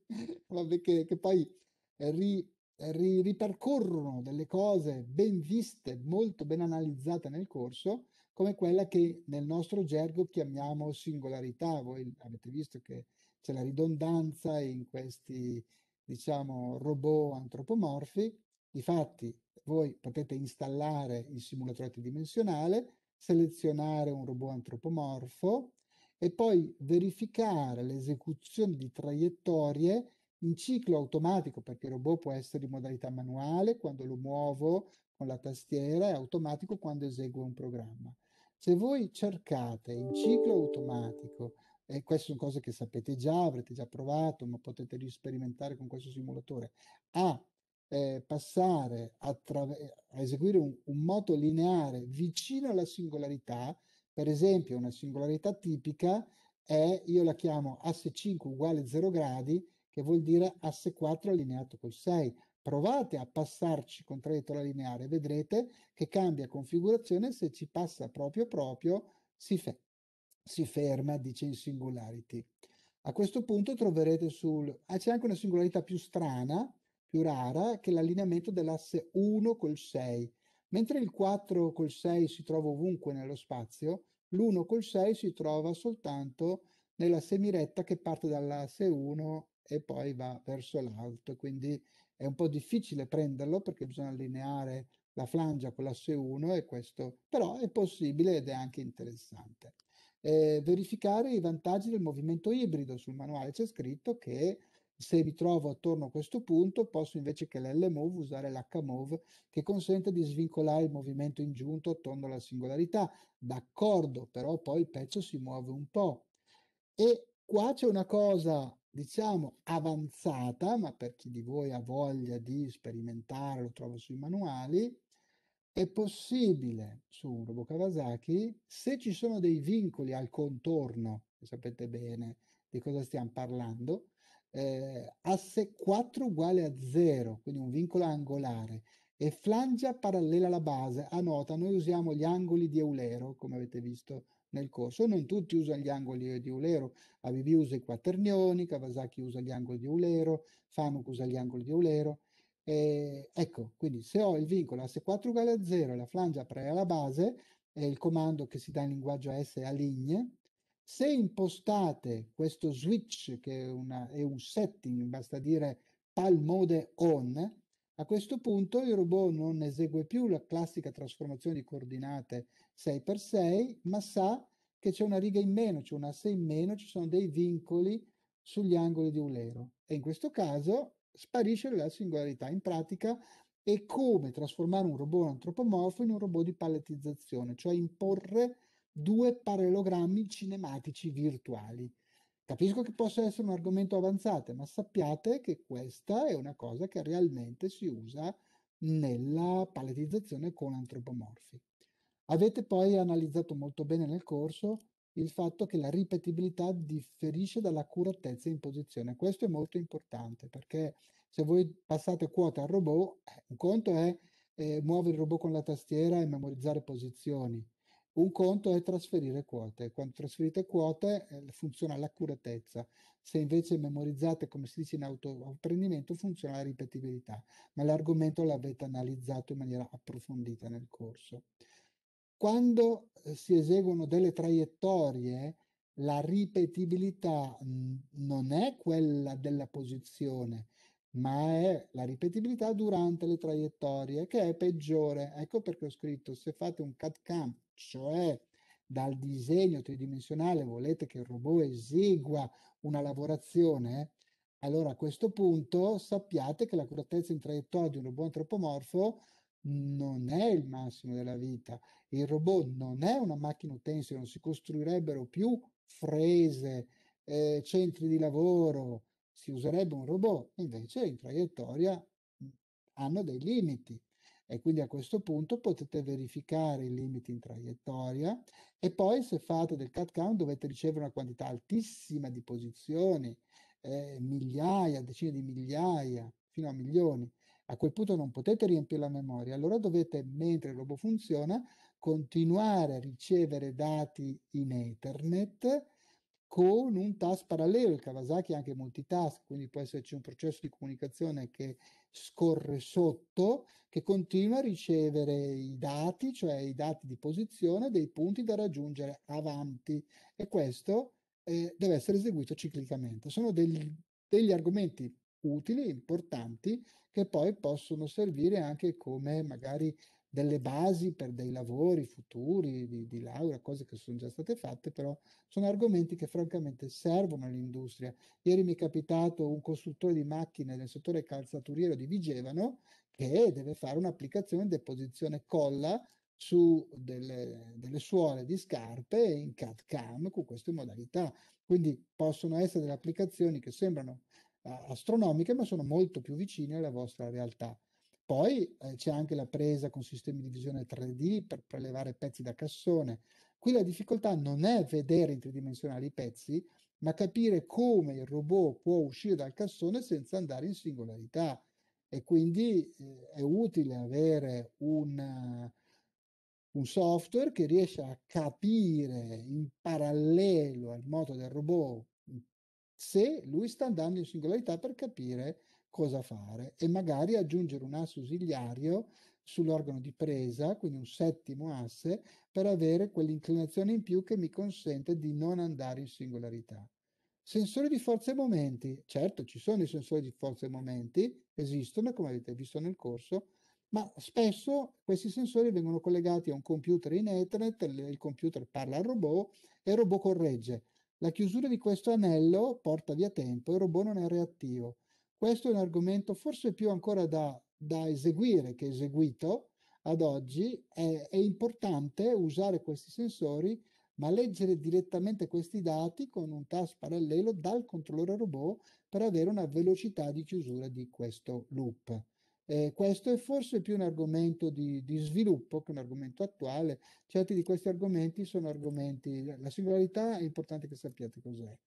Speaker 3: vabbè, che, che, poi ri, ri, ripercorrono delle cose ben viste, molto ben analizzate nel corso, come quella che nel nostro gergo chiamiamo singolarità. Voi avete visto che c'è la ridondanza in questi, diciamo, robot antropomorfi. Difatti, voi potete installare il simulatore tridimensionale, selezionare un robot antropomorfo e poi verificare l'esecuzione di traiettorie in ciclo automatico, perché il robot può essere in modalità manuale, quando lo muovo con la tastiera, è automatico quando eseguo un programma. Se voi cercate in ciclo automatico, e queste sono cose che sapete già, avrete già provato, ma potete risperimentare con questo simulatore, a eh, passare a, a eseguire un, un, moto lineare vicino alla singolarità, per esempio una singolarità tipica è, io la chiamo asse 5 uguale 0 gradi, che vuol dire asse 4 allineato col 6. Provate a passarci con traiettoria lineare, vedrete che cambia configurazione se ci passa proprio proprio, si, fe si ferma, dice in singularity. A questo punto troverete sul... Ah, c'è anche una singolarità più strana, più rara, che l'allineamento dell'asse 1 col 6. Mentre il 4 col 6 si trova ovunque nello spazio, l'1 col 6 si trova soltanto nella semiretta che parte dall'asse 1 e poi va verso l'alto, quindi è un po' difficile prenderlo perché bisogna allineare la flangia con l'asse 1 e questo però è possibile ed è anche interessante. Eh, verificare i vantaggi del movimento ibrido sul manuale c'è scritto che se mi trovo attorno a questo punto, posso invece che l'L-move usare l'H-move che consente di svincolare il movimento ingiunto attorno alla singolarità. D'accordo, però poi il pezzo si muove un po'. E qua c'è una cosa diciamo avanzata, ma per chi di voi ha voglia di sperimentare lo trovo sui manuali, è possibile su un robot Kawasaki, se ci sono dei vincoli al contorno, sapete bene di cosa stiamo parlando, eh, asse 4 uguale a 0, quindi un vincolo angolare, e flangia parallela alla base. A ah, nota, noi usiamo gli angoli di Eulero, come avete visto nel corso. Non tutti usano gli angoli di Eulero. Avivi usa i quaternioni, Kawasaki usa gli angoli di Eulero, Fanuc usa gli angoli di Eulero. E, ecco, quindi se ho il vincolo asse 4 uguale a 0 e la flangia parallela alla base, è il comando che si dà in linguaggio S a ligne, se impostate questo switch, che è, una, è un setting, basta dire PAL mode on, a questo punto il robot non esegue più la classica trasformazione di coordinate 6x6, ma sa che c'è una riga in meno, c'è una 6 in meno, ci sono dei vincoli sugli angoli di un E in questo caso sparisce la singolarità. In pratica è come trasformare un robot antropomorfo in un robot di palletizzazione, cioè imporre due parallelogrammi cinematici virtuali. Capisco che possa essere un argomento avanzato, ma sappiate che questa è una cosa che realmente si usa nella paletizzazione con antropomorfi. Avete poi analizzato molto bene nel corso il fatto che la ripetibilità differisce dall'accuratezza in posizione. Questo è molto importante perché se voi passate quota al robot, eh, un conto è eh, muovere il robot con la tastiera e memorizzare posizioni, un conto è trasferire quote. Quando trasferite quote eh, funziona l'accuratezza. Se invece memorizzate, come si dice in autoapprendimento, funziona la ripetibilità. Ma l'argomento l'avete analizzato in maniera approfondita nel corso. Quando eh, si eseguono delle traiettorie, la ripetibilità mh, non è quella della posizione, ma è la ripetibilità durante le traiettorie che è peggiore. Ecco perché ho scritto, se fate un CAD-CAM, cioè dal disegno tridimensionale volete che il robot esegua una lavorazione, allora a questo punto sappiate che l'accuratezza in traiettoria di un robot antropomorfo non è il massimo della vita. Il robot non è una macchina utensile, non si costruirebbero più frese, eh, centri di lavoro, si userebbe un robot, invece in traiettoria mhmm, hanno dei limiti e quindi a questo punto potete verificare i limiti in traiettoria e poi se fate del cat count dovete ricevere una quantità altissima di posizioni, eh, migliaia, decine di migliaia, fino a milioni. A quel punto non potete riempire la memoria, allora dovete, mentre il robot funziona, continuare a ricevere dati in Ethernet con un task parallelo, il Kawasaki è anche multitask, quindi può esserci un processo di comunicazione che scorre sotto, che continua a ricevere i dati, cioè i dati di posizione dei punti da raggiungere avanti e questo eh, deve essere eseguito ciclicamente. Sono degli, degli argomenti utili, importanti, che poi possono servire anche come magari delle basi per dei lavori futuri di, di, laurea, cose che sono già state fatte, però sono argomenti che francamente servono all'industria. Ieri mi è capitato un costruttore di macchine nel settore calzaturiero di Vigevano che deve fare un'applicazione deposizione colla su delle, delle suole di scarpe in CAD-CAM con queste modalità. Quindi possono essere delle applicazioni che sembrano eh, astronomiche, ma sono molto più vicine alla vostra realtà. Poi eh, c'è anche la presa con sistemi di visione 3D per prelevare pezzi da cassone. Qui la difficoltà non è vedere in tridimensionale i pezzi, ma capire come il robot può uscire dal cassone senza andare in singolarità. E quindi eh, è utile avere una, eh, un software che riesce a capire in parallelo al moto del robot mm, se lui sta andando in singolarità per capire cosa fare e magari aggiungere un asse ausiliario sull'organo di presa, quindi un settimo asse, per avere quell'inclinazione in più che mi consente di non andare in singolarità. Sensori di forze e momenti, certo ci sono i sensori di forze e momenti, esistono come avete visto nel corso, ma spesso questi sensori vengono collegati a un computer in Ethernet, il computer parla al robot e il robot corregge. La chiusura di questo anello porta via tempo e il robot non è reattivo questo è un argomento forse più ancora da, da eseguire che eseguito ad oggi, è, è importante usare questi sensori ma leggere direttamente questi dati con un task parallelo dal controllore robot per avere una velocità di chiusura di questo loop. Eh, questo è forse più un argomento di, di, sviluppo che un argomento attuale. Certi di questi argomenti sono argomenti. La singolarità è importante che sappiate cos'è.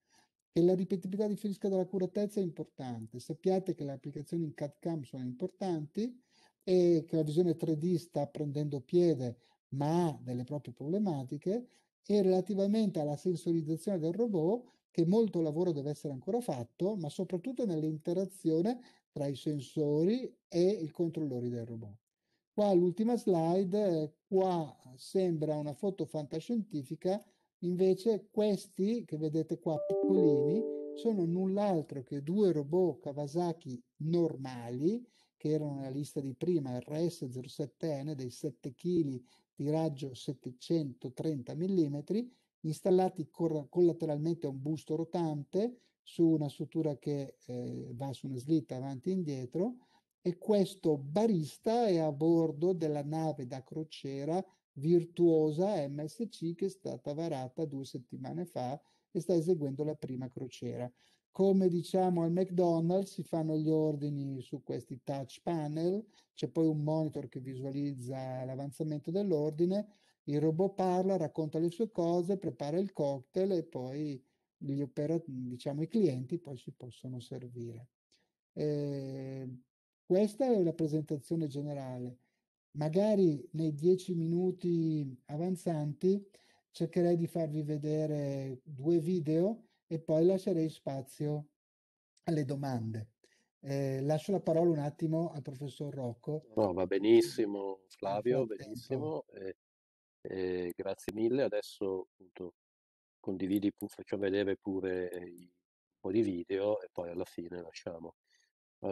Speaker 3: Che la ripetibilità di fisica dell'accuratezza è importante. Sappiate che le applicazioni in CAD-CAM sono importanti e che la visione 3D sta prendendo piede ma ha delle proprie problematiche e relativamente alla sensorizzazione del robot che molto lavoro deve essere ancora fatto ma soprattutto nell'interazione tra i sensori e i controllori del robot. Qua l'ultima slide, eh, qua sembra una foto fantascientifica Invece questi che vedete qua piccolini sono null'altro che due robot Kawasaki normali che erano nella lista di prima RS07N dei 7 kg di raggio 730 mm installati collateralmente a un busto rotante su una struttura che eh, va su una slitta avanti e indietro e questo barista è a bordo della nave da crociera virtuosa MSC che è stata varata due settimane fa e sta eseguendo la prima crociera. Come diciamo al McDonald's si fanno gli ordini su questi touch panel, c'è poi un monitor che visualizza l'avanzamento dell'ordine, il robot parla, racconta le sue cose, prepara il cocktail e poi opera, diciamo, i clienti poi si possono servire. Eh, questa è la presentazione generale magari nei dieci minuti avanzanti cercherei di farvi vedere due video e poi lascerei spazio alle domande. Eh, lascio la parola un attimo al professor Rocco.
Speaker 2: No, va benissimo Flavio, benissimo. Eh, eh, grazie mille. Adesso appunto condividi, faccio vedere pure eh, un po' di video e poi alla fine lasciamo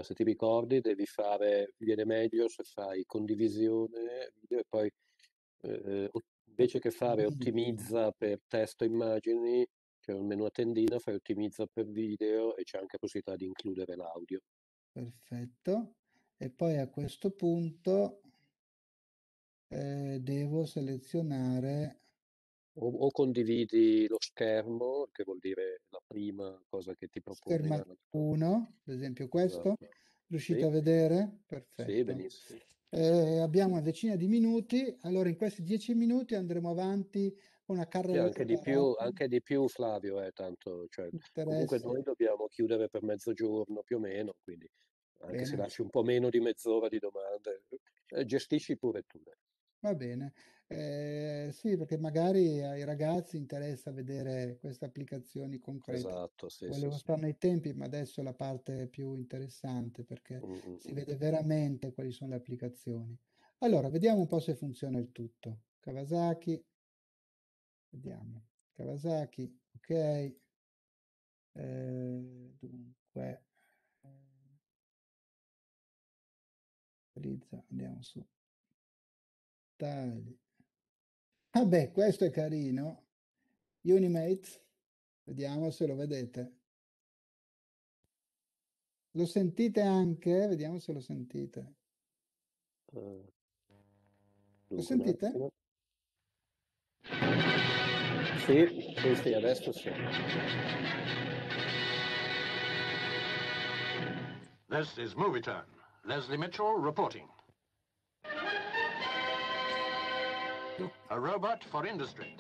Speaker 2: se ti ricordi devi fare, viene meglio se fai condivisione video e poi eh, eh invece che fare ottimizza per testo e immagini, c'è un menu a tendina, fai ottimizza per video e c'è anche la possibilità di includere l'audio.
Speaker 3: Perfetto. E poi a questo punto eh, devo selezionare
Speaker 2: o, o, condividi lo schermo, che vuol dire la prima cosa che ti propone. Schermo
Speaker 3: 1, ad esempio questo, esatto. riuscite sì. a vedere? Perfetto. Sì, benissimo. Eh, abbiamo una decina di minuti, allora in questi dieci minuti andremo avanti con una carrellata. Sì, anche, di più, anche,
Speaker 2: di più, Flavio, eh, tanto, cioè, comunque noi dobbiamo chiudere per mezzogiorno più o meno, quindi anche Bene. se lasci un po' meno di mezz'ora di domande, eh, gestisci pure tu.
Speaker 3: Va bene, eh, sì, perché magari ai ragazzi interessa vedere queste applicazioni concrete. Esatto, sì, Volevo sì, stare sì. nei tempi, ma adesso è la parte più interessante perché mm, mm si mm. vede veramente quali sono le applicazioni. Allora, vediamo un po' se funziona il tutto. Kawasaki, vediamo. Kawasaki, ok. Eh, dunque, andiamo su. Tagli Vabbè, ah, questo è carino. Unimate, vediamo se lo vedete. Lo sentite anche? Vediamo se lo sentite. Uh, lo sentite? Sì, questi adesso sì.
Speaker 4: This is Movie Time. Leslie Mitchell reporting. A robot for industry.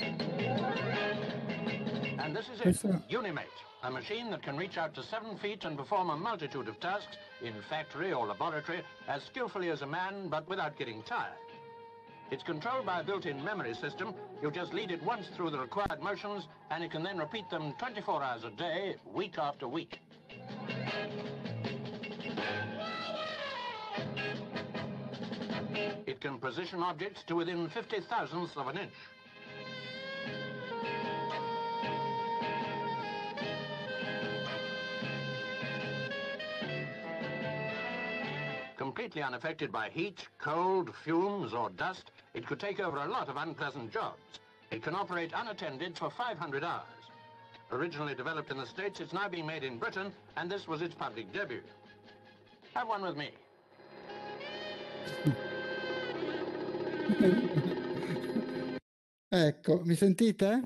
Speaker 4: And this is it, Unimate, a machine that can reach out to seven feet and perform a multitude of tasks in factory or laboratory as skillfully as a man, but without getting tired. It's controlled by a built-in memory system. You just lead it once through the required motions, and it can then repeat them 24 hours a day, week after week. It can position objects to within 50 thousandths of an inch. Completely unaffected by heat, cold, fumes or dust, it could take over a lot of unpleasant jobs. It can operate unattended for 500 hours. Originally developed in the States, it's now being made in Britain, and this was its public debut. Have one with me.
Speaker 3: ecco, mi sentite?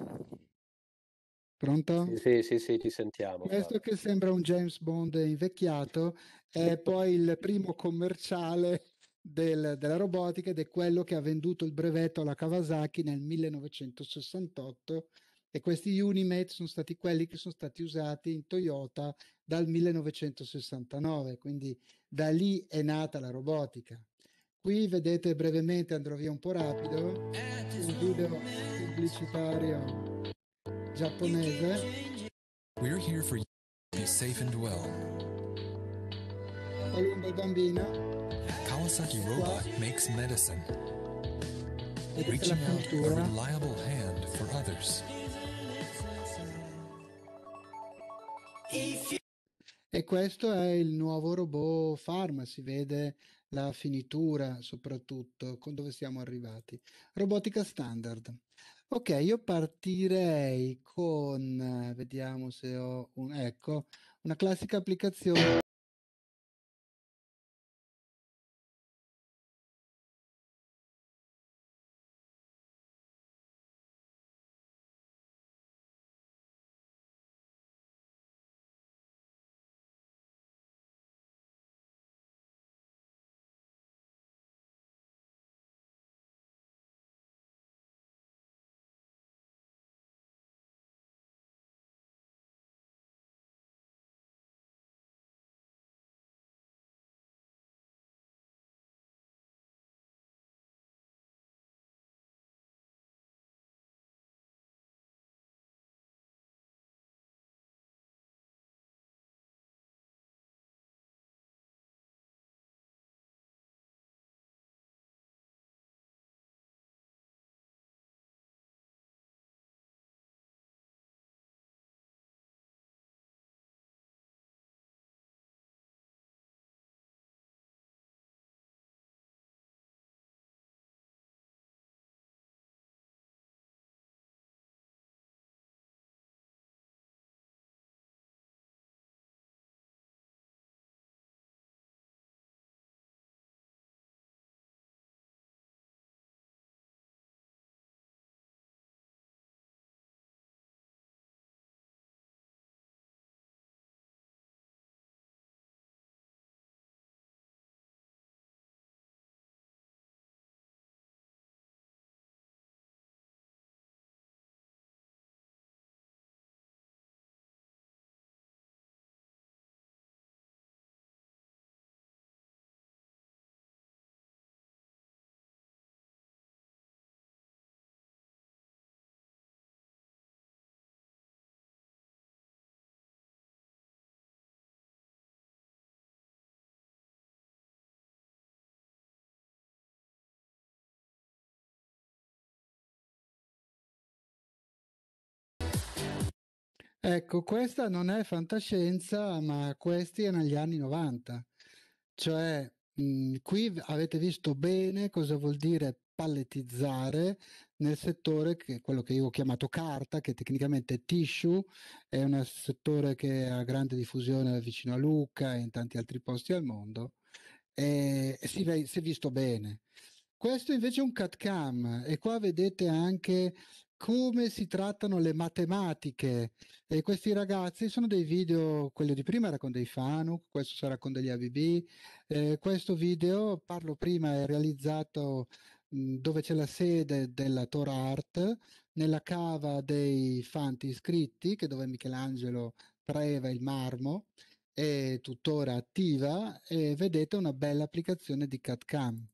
Speaker 3: Pronto?
Speaker 2: Sì, sì, sì, ti sentiamo. Questo
Speaker 3: che sembra un James Bond invecchiato è poi il primo commerciale del, della robotica ed è quello che ha venduto il brevetto alla Kawasaki nel 1968 e questi Unimate sono stati quelli che sono stati usati in Toyota dal 1969, quindi da lì è nata la robotica. Qui vedete brevemente, andrò via un po' rapido, un video pubblicitario giapponese.
Speaker 4: We're here for you. to Be safe and well.
Speaker 3: Qualunque bambino. Kawasaki
Speaker 4: Robot qua. makes medicine.
Speaker 3: Vedete Reaching out a
Speaker 4: reliable
Speaker 2: hand
Speaker 1: for others.
Speaker 3: E questo è il nuovo robot Pharma, si vede la finitura soprattutto, con dove siamo arrivati. Robotica standard. Ok, io partirei con, eh, vediamo se ho un, ecco, una classica applicazione. Ecco, questa non è fantascienza, ma questi erano gli anni 90. Cioè, mh, mhmm, qui avete visto bene cosa vuol dire palletizzare nel settore che quello che io ho chiamato carta, che tecnicamente è tissue, è un settore che ha grande diffusione vicino a Lucca e in tanti altri posti al mondo, e si, si è visto bene. Questo invece è un CAD CAM e qua vedete anche come si trattano le matematiche e questi ragazzi sono dei video quello di prima era con dei Fanuc questo sarà con degli ABB eh, questo video parlo prima è realizzato dove c'è la sede della Tora Art nella cava dei Fanti iscritti che dove Michelangelo traeva il marmo è tuttora attiva e vedete una bella applicazione di CAD-CAM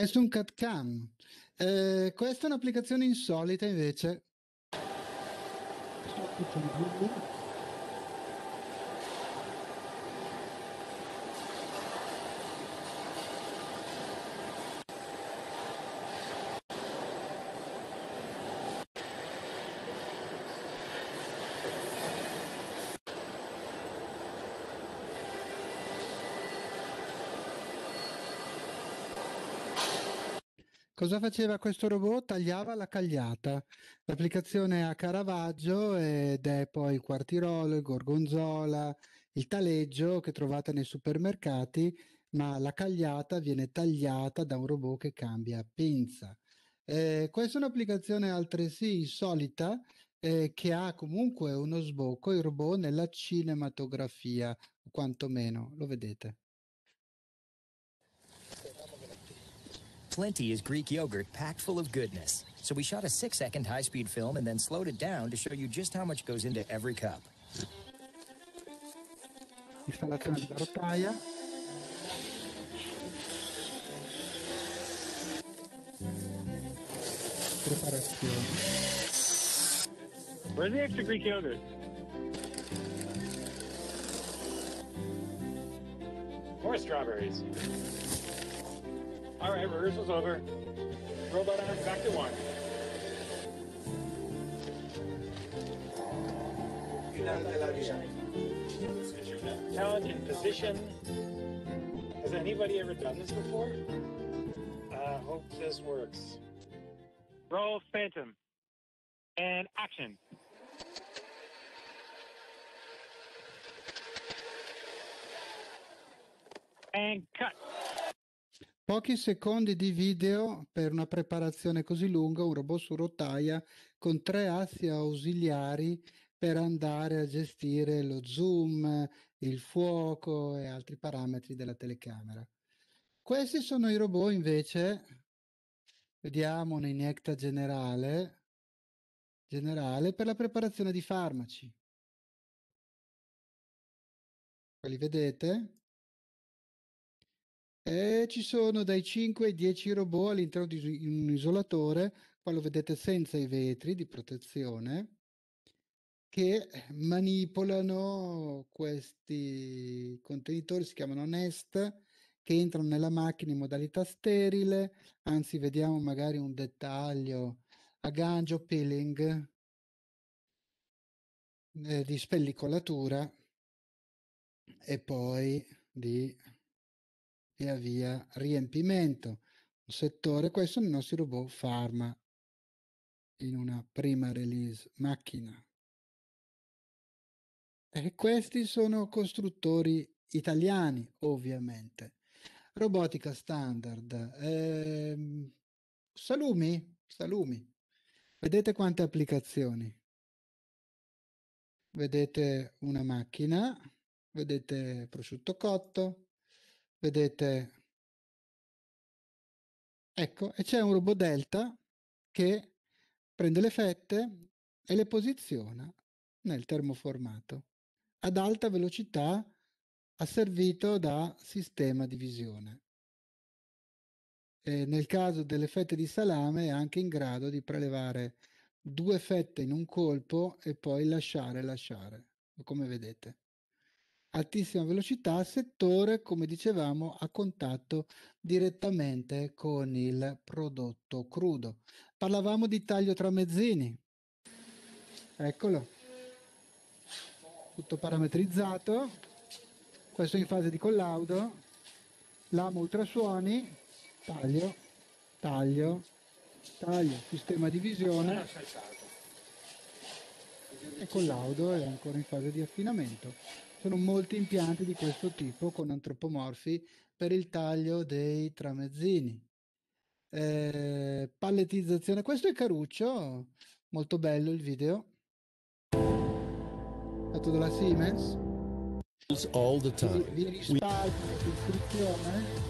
Speaker 3: Nessun CAD CAM. Eh, questa è un'applicazione insolita invece. Cosa faceva questo robot? Tagliava la cagliata. L'applicazione è a Caravaggio ed è poi il quartirolo, il gorgonzola, il taleggio che trovate nei supermercati, ma la cagliata viene tagliata da un robot che cambia pinza. Eh, questa è un'applicazione altresì insolita eh, che ha comunque uno sbocco, il robot nella cinematografia, quantomeno, lo vedete.
Speaker 1: Plenty is Greek yogurt packed full of goodness. So we shot a six second high speed film and then slowed it down to show you just how much goes into every cup.
Speaker 3: Installazione della rotaia. Preparazione.
Speaker 1: Where's the extra Greek yogurt?
Speaker 4: More strawberries. All right, rehearsal's over. Robot arms back to one.
Speaker 5: Talent in position. Has anybody ever done this before?
Speaker 3: I uh, hope this works. Roll Phantom.
Speaker 1: And action. And cut.
Speaker 3: Pochi secondi di video per una preparazione così lunga, un robot su rotaia con tre assi ausiliari per andare a gestire lo zoom, il fuoco e altri parametri della telecamera. Questi sono i robot invece, vediamo un'iniecta generale, generale per la preparazione di farmaci. Quelli vedete? Eh, ci sono dai 5 ai 10 robot all'interno di un isolatore, qua lo vedete senza i vetri di protezione, che manipolano questi contenitori, si chiamano Nest, che entrano nella macchina in modalità sterile, anzi vediamo magari un dettaglio a gancio, peeling, eh, di spellicolatura e poi di e a via riempimento. Un settore, questo nei nostri robot Pharma in una prima release macchina. E questi sono costruttori italiani, ovviamente. Robotica standard. Eh, salumi, salumi. Vedete quante applicazioni. Vedete una macchina, vedete prosciutto cotto, vedete, ecco, e c'è un robot delta che prende le fette e le posiziona nel termoformato ad alta velocità asservito da sistema di visione. E nel caso delle fette di salame è anche in grado di prelevare due fette in un colpo e poi lasciare lasciare, come vedete altissima velocità, settore, come dicevamo, a contatto direttamente con il prodotto crudo. Parlavamo di taglio tra mezzini. Eccolo. Tutto parametrizzato. Questo in fase di collaudo. L'amo ultrasuoni. Taglio. Taglio. Taglio. Sistema di visione e collaudo è ancora in fase di affinamento sono molti impianti di questo tipo con antropomorfi per il taglio dei tramezzini. Eh, palletizzazione, questo è Caruccio, molto bello il video. Fatto dalla Siemens.
Speaker 4: All the time. Vi, vi risparmio,
Speaker 3: iscrizione.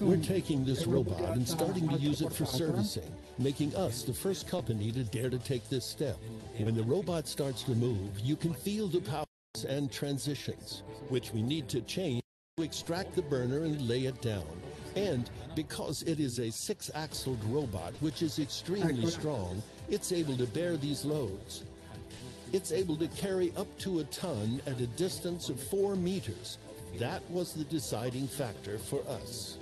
Speaker 4: We're taking this robot and starting to use it for servicing, making us the first company to dare to take this step. When the robot starts to move, you can feel the powers and transitions, which we need to change to extract the burner and lay it down. And because it is a six-axled robot, which is extremely strong, it's able to bear these loads. It's able to carry up to a ton at a distance of four meters, That was the deciding factor for us.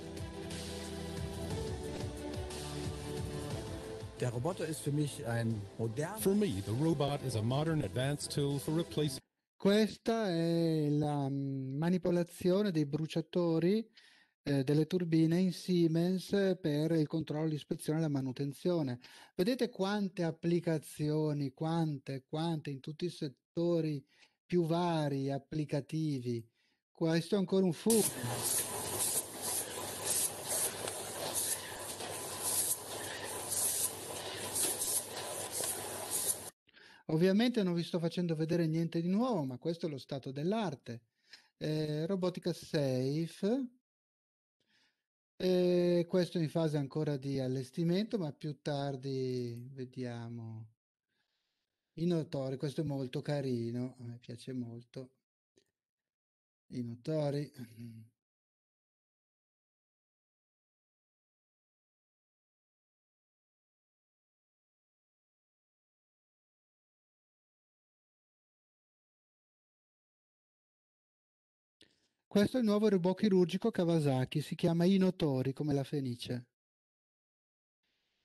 Speaker 4: For me, the robot is a modern advanced tool for replacing
Speaker 3: Questa è la manipolazione dei bruciatori eh, delle turbine in Siemens per il controllo, l'ispezione e la manutenzione. Vedete quante applicazioni, quante, quante in tutti i settori più vari, applicativi. Questo è ancora un fumo. Ovviamente non vi sto facendo vedere niente di nuovo, ma questo è lo stato dell'arte. Eh, robotica safe. Eh, questo in fase ancora di allestimento, ma più tardi vediamo. I questo è molto carino, a me piace molto i notori. Questo è il nuovo robot chirurgico Kawasaki, si chiama Inotori come la fenice.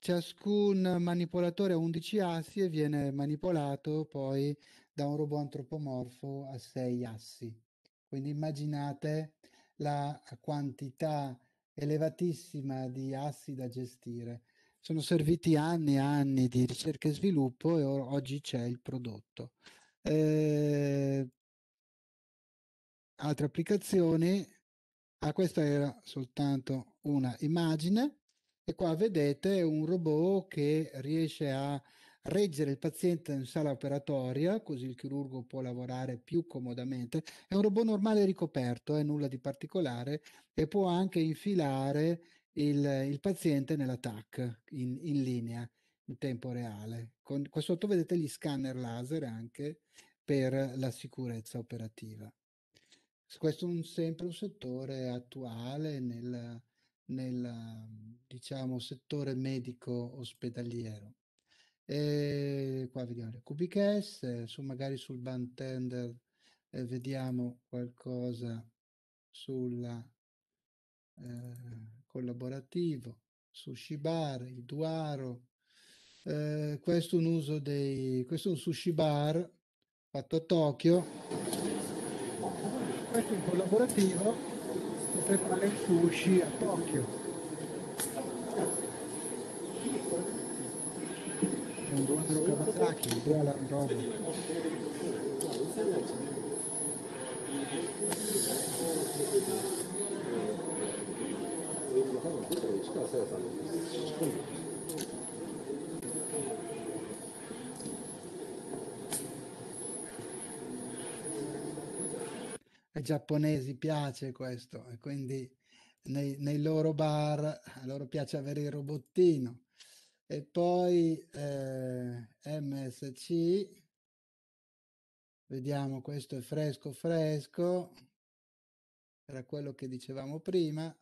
Speaker 3: Ciascun manipolatore ha 11 assi e viene manipolato poi da un robot antropomorfo a 6 assi. Quindi immaginate la quantità elevatissima di assi da gestire. Sono serviti anni e anni di ricerca e sviluppo e oggi c'è il prodotto. Eh, altre applicazioni, ah, questa era soltanto una immagine e qua vedete un robot che riesce a reggere il paziente in sala operatoria, così il chirurgo può lavorare più comodamente. È un robot normale ricoperto, è nulla di particolare, e può anche infilare il, il paziente nella in, in, linea, in tempo reale. Con, qua sotto vedete gli scanner laser anche per la sicurezza operativa. Questo è un, sempre un settore attuale nel, nel diciamo, settore medico ospedaliero. E qua vediamo le eh, QBQS, su magari sul Bantender eh, vediamo qualcosa sulla eh, collaborativo, su Shibar, il Duaro. Eh, questo è un uso dei questo è un sushi bar fatto a Tokyo. Questo è un collaborativo per fare il sushi a Tokyo. Ankara Trakya, Kuala Lumpur. Ai giapponesi piace questo e quindi nei, nei loro bar a loro piace avere il robottino e poi eh, MSC, vediamo questo è fresco fresco, era quello che dicevamo prima,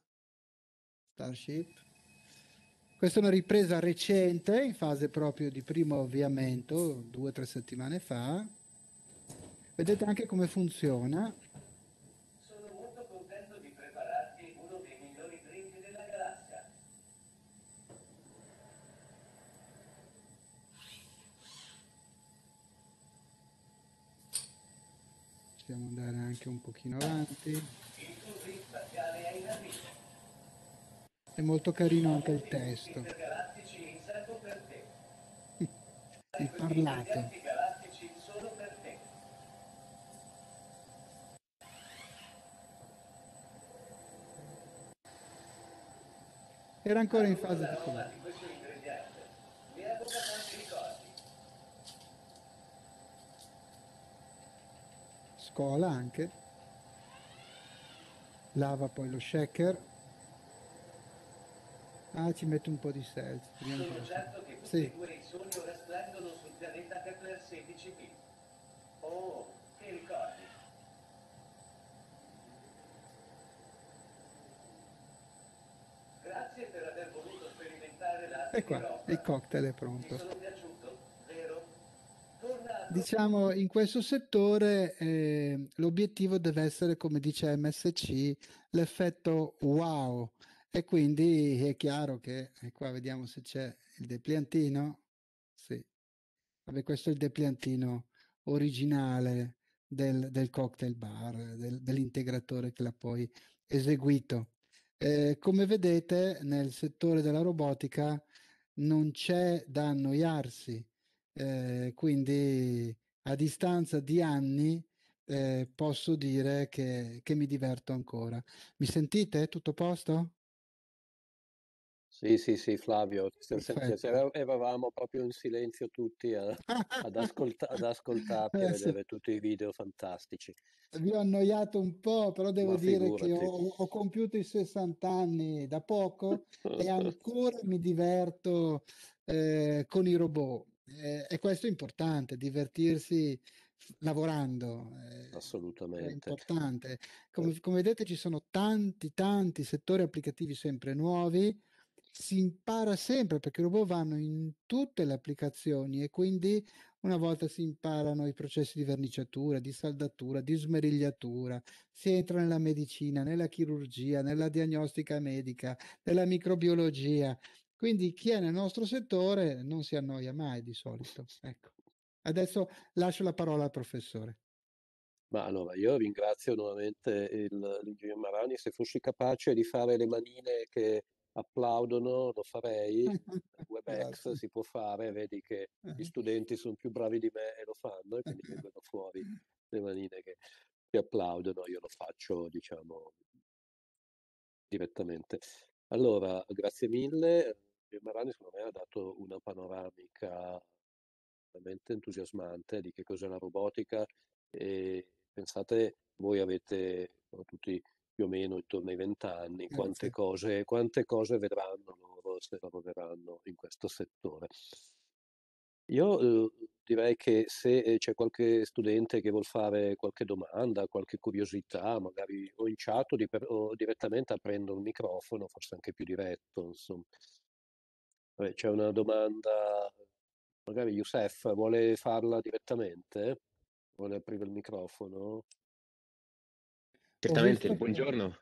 Speaker 3: Starship. Questa è una ripresa recente, in fase proprio di primo avviamento, due o tre settimane fa. Vedete anche come funziona. anche un pochino avanti. È molto carino anche il testo. Il parlato. Era ancora in fase di colore. scola anche, lava poi lo shaker, ah ci metto un po' di stealth. Sono certo che questi sì. due
Speaker 4: soli ora sul pianeta Kepler 16b. Oh, che ricordi!
Speaker 3: Grazie per aver voluto sperimentare la... E qua, il cocktail è pronto diciamo in questo settore eh, l'obiettivo deve essere, come dice MSC, l'effetto wow. E quindi è chiaro che, e eh, qua vediamo se c'è il depliantino. Sì, Vabbè, questo è il depliantino originale del, del cocktail bar, del, dell'integratore che l'ha poi eseguito. Eh, come vedete, nel settore della robotica non c'è da annoiarsi eh, quindi a distanza di anni eh, posso dire che, che, mi diverto ancora. Mi sentite? Tutto a posto?
Speaker 2: Sì, sì, sì, Flavio, eravamo proprio in silenzio tutti a, ad, ascolta, ad ascoltarti e eh, vedere tutti i video fantastici.
Speaker 3: Vi ho annoiato un po', però devo Ma dire figurati. che ho, ho, compiuto i 60 anni da poco e ancora mi diverto eh, con i robot eh, e questo è importante, divertirsi lavorando. Eh, Assolutamente. È importante. Come, eh. come, vedete ci sono tanti, tanti settori applicativi sempre nuovi, si impara sempre perché i robot vanno in tutte le applicazioni e quindi una volta si imparano i processi di verniciatura, di saldatura, di smerigliatura, si entra nella medicina, nella chirurgia, nella diagnostica medica, nella microbiologia, quindi chi è nel nostro settore non si annoia mai di solito. Ecco. Adesso lascio la parola al professore. Ma
Speaker 2: allora io ringrazio nuovamente il, l'ingegner Marani, se fossi capace di fare le manine che applaudono lo farei, WebEx si può fare, vedi che gli ah. studenti sono più bravi di me e lo fanno e quindi vengono fuori le manine che, che applaudono, io lo faccio diciamo direttamente. Allora, grazie mille, Marani secondo me ha dato una panoramica veramente entusiasmante di che cos'è la robotica e pensate, voi avete tutti più o meno intorno ai vent'anni, eh, quante, cose, quante cose vedranno loro se lavoreranno in questo settore. Io eh, direi che se eh, c'è qualche studente che vuol fare qualche domanda, qualche curiosità, magari o in chat o, di, o direttamente aprendo il microfono, forse anche più diretto, insomma, Vabbè, c'è una domanda, magari Youssef vuole farla direttamente? Vuole aprire il microfono?
Speaker 1: Certamente, buongiorno.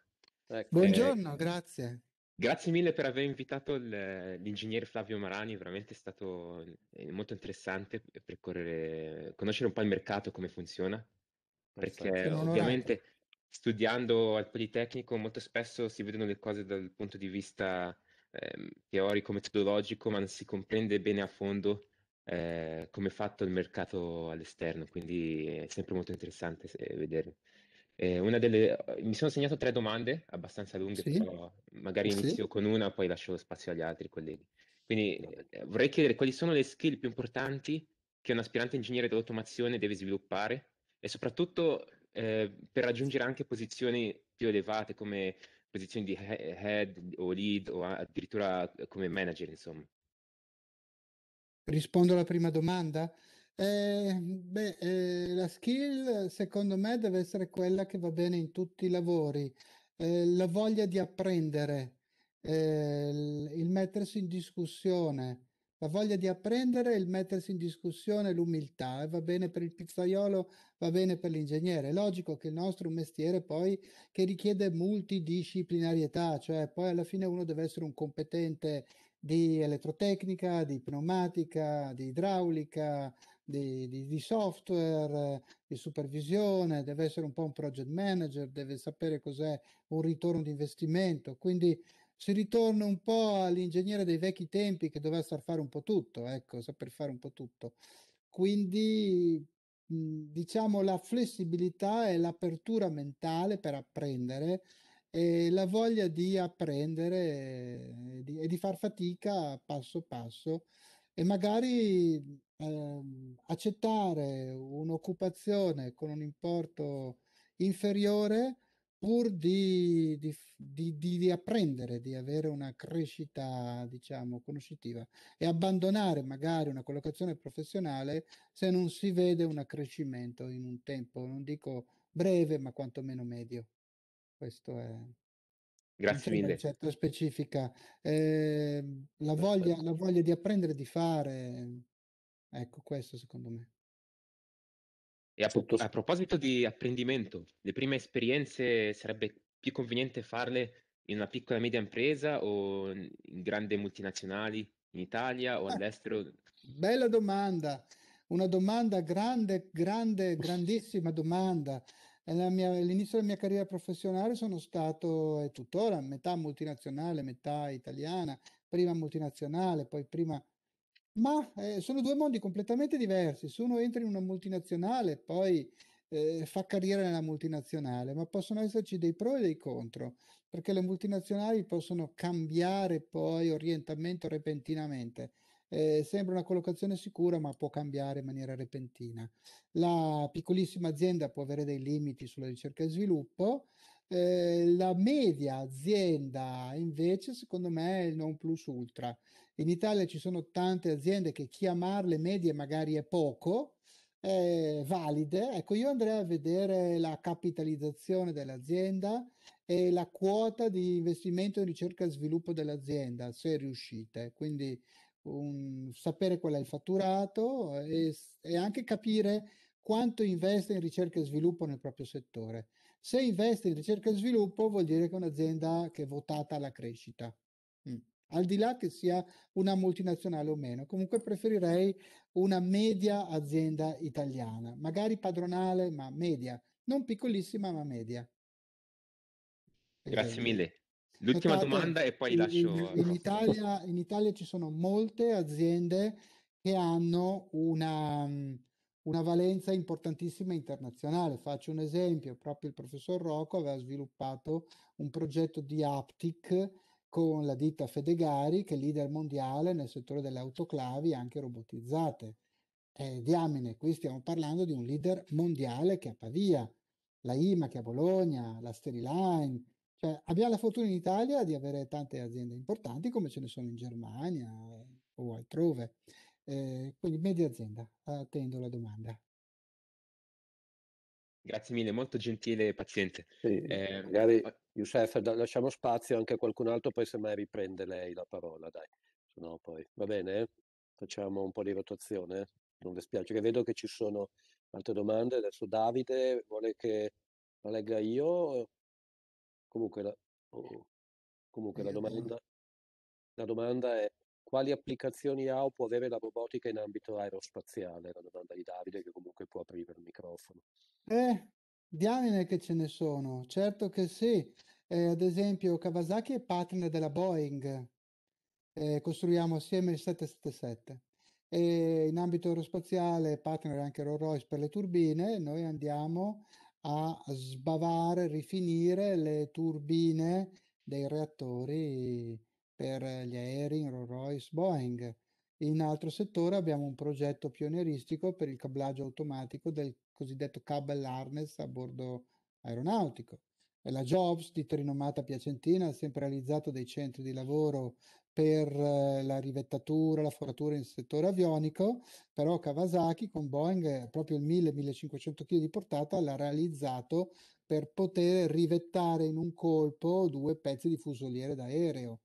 Speaker 3: Ecco. Buongiorno, eh, grazie.
Speaker 5: Grazie mille per aver invitato il, l'ingegnere Flavio Marani, veramente è stato eh, molto interessante percorrere, conoscere un po' il mercato, come funziona, perché ovviamente studiando al Politecnico molto spesso si vedono le cose dal punto di vista eh, teorico metodologico, ma non si comprende bene a fondo eh, come è fatto il mercato all'esterno, quindi è sempre molto interessante vedere. Ehm, eh, delle, mi sono segnato tre domande abbastanza lunghe, sì. magari inizio sì. con una, poi lascio lo spazio agli altri colleghi. Quindi eh, vorrei chiedere quali sono le skill più importanti che un aspirante ingegnere dell'automazione deve sviluppare e soprattutto eh, per raggiungere anche posizioni più elevate come posizioni di head o lead o addirittura come manager, insomma.
Speaker 3: Rispondo alla prima domanda. Eh, beh, eh, la skill secondo me deve essere quella che va bene in tutti i lavori, eh, la voglia di apprendere, eh, il mettersi in discussione, la voglia di apprendere, il mettersi in discussione, l'umiltà, e eh, va bene per il pizzaiolo, va bene per l'ingegnere. È logico che il nostro è un mestiere poi che richiede multidisciplinarietà, cioè poi alla fine uno deve essere un competente di elettrotecnica, di pneumatica, di idraulica, di, di, di software, di supervisione, deve essere un po' un project manager, deve sapere cos'è un ritorno di investimento, quindi si ritorna un po' all'ingegnere dei vecchi tempi che doveva saper fare un po' tutto, ecco, saper fare un po' tutto. Quindi mhmm, diciamo la flessibilità e l'apertura mentale per apprendere e la voglia di apprendere e di, e di far fatica passo passo e magari eh, accettare un'occupazione con un importo inferiore pur di, di, di, di, apprendere, di avere una crescita, diciamo, conoscitiva e abbandonare magari una collocazione professionale se non si vede un accrescimento in un tempo, non dico breve, ma quantomeno medio. Questo è.
Speaker 1: Grazie mille.
Speaker 3: Certo specifica. Eh, la, voglia, la voglia di apprendere, di fare, ecco questo secondo me.
Speaker 5: E a, a proposito di apprendimento, le prime esperienze sarebbe più conveniente farle in una piccola e media impresa o in grandi multinazionali in Italia o ah, all'estero?
Speaker 3: Bella domanda, una domanda grande, grande, grandissima domalla. all'inizio della mia carriera professionale sono stato, e tuttora, metà multinazionale, metà italiana, prima multinazionale, poi prima ma eh, sono due mondi completamente diversi. Se uno entra in una multinazionale, poi eh, fa carriera nella multinazionale, ma possono esserci dei pro e dei contro, perché le multinazionali possono cambiare poi orientamento repentinamente. Eh, sembra una collocazione sicura, ma può cambiare in maniera repentina. La piccolissima azienda può avere dei limiti sulla ricerca e sviluppo, eh, la media azienda invece secondo me è il non plus ultra. In Italia ci sono tante aziende che chiamarle medie magari è poco, eh, valide. Ecco, io andrei a vedere la capitalizzazione dell'azienda e la quota di investimento in ricerca e sviluppo dell'azienda, se riuscite. Quindi un, sapere qual è il fatturato e, e anche capire quanto investe in ricerca e sviluppo nel proprio settore. Se investe in ricerca e sviluppo vuol dire che è un'azienda che è votata alla crescita. Mm. Al di là che sia una multinazionale o meno, comunque preferirei una media azienda italiana, magari padronale, ma media, non piccolissima, ma media.
Speaker 5: Grazie mille. L'ultima Notate, domanda e poi in, lascio. In
Speaker 3: Italia, in, Italia, ci sono molte aziende che hanno una, mm, una valenza importantissima internazionale. Faccio un esempio, proprio il professor Rocco aveva sviluppato un progetto di Aptic con la ditta Fedegari, che è leader mondiale nel settore delle autoclavi anche robotizzate. Eh, diamine, qui stiamo parlando di un leader mondiale che è a Pavia, la IMA che è a Bologna, la Steriline, cioè, abbiamo la fortuna in Italia di avere tante aziende importanti come ce ne sono in Germania o altrove Ehm, quindi media azienda, attendo la domanda.
Speaker 5: Grazie mille, molto gentile e paziente. Sì, eh,
Speaker 2: magari Youssef, lasciamo spazio anche a qualcun altro, poi semmai riprende lei la parola, dai. No, poi, va bene? Facciamo un po' di rotazione, non le spiace, che vedo che ci sono altre domande. Adesso Davide vuole che la legga io. Comunque la, oh, oh comunque la domanda, la domanda è quali applicazioni ha o può avere la robotica in ambito aerospaziale? È la domanda di Davide che comunque può aprire il microfono.
Speaker 3: Eh, diamine che ce ne sono, certo che sì. Eh, ad esempio Kawasaki è partner della Boeing, eh, costruiamo assieme il 777. E in ambito aerospaziale partner anche Rolls Royce per le turbine, noi andiamo a sbavare, rifinire le turbine dei reattori per gli aerei Rolls Royce Boeing. In altro settore abbiamo un progetto pionieristico per il cablaggio automatico del cosiddetto cable harness a bordo aeronautico. La Jobs di Trinomata Piacentina ha sempre realizzato dei centri di lavoro per eh, la rivettatura, la foratura in settore avionico, però Kawasaki con Boeing proprio il 1000-1500 kg di portata l'ha realizzato per poter rivettare in un colpo due pezzi di fusoliere d'aereo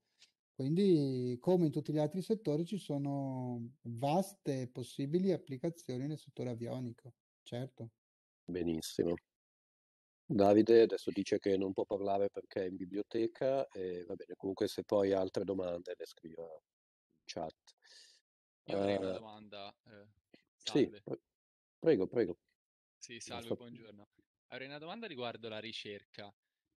Speaker 3: quindi, come in tutti gli altri settori, ci sono vaste possibili applicazioni nel settore avionico, certo.
Speaker 2: Benissimo. Davide adesso dice che non può parlare perché è in biblioteca e va bene, comunque se poi ha altre domande le scriva in chat. Io avrei una eh,
Speaker 6: domanda. Eh, sì,
Speaker 2: prego, prego.
Speaker 6: Sì, salve, buongiorno. Avrei una domanda riguardo la ricerca.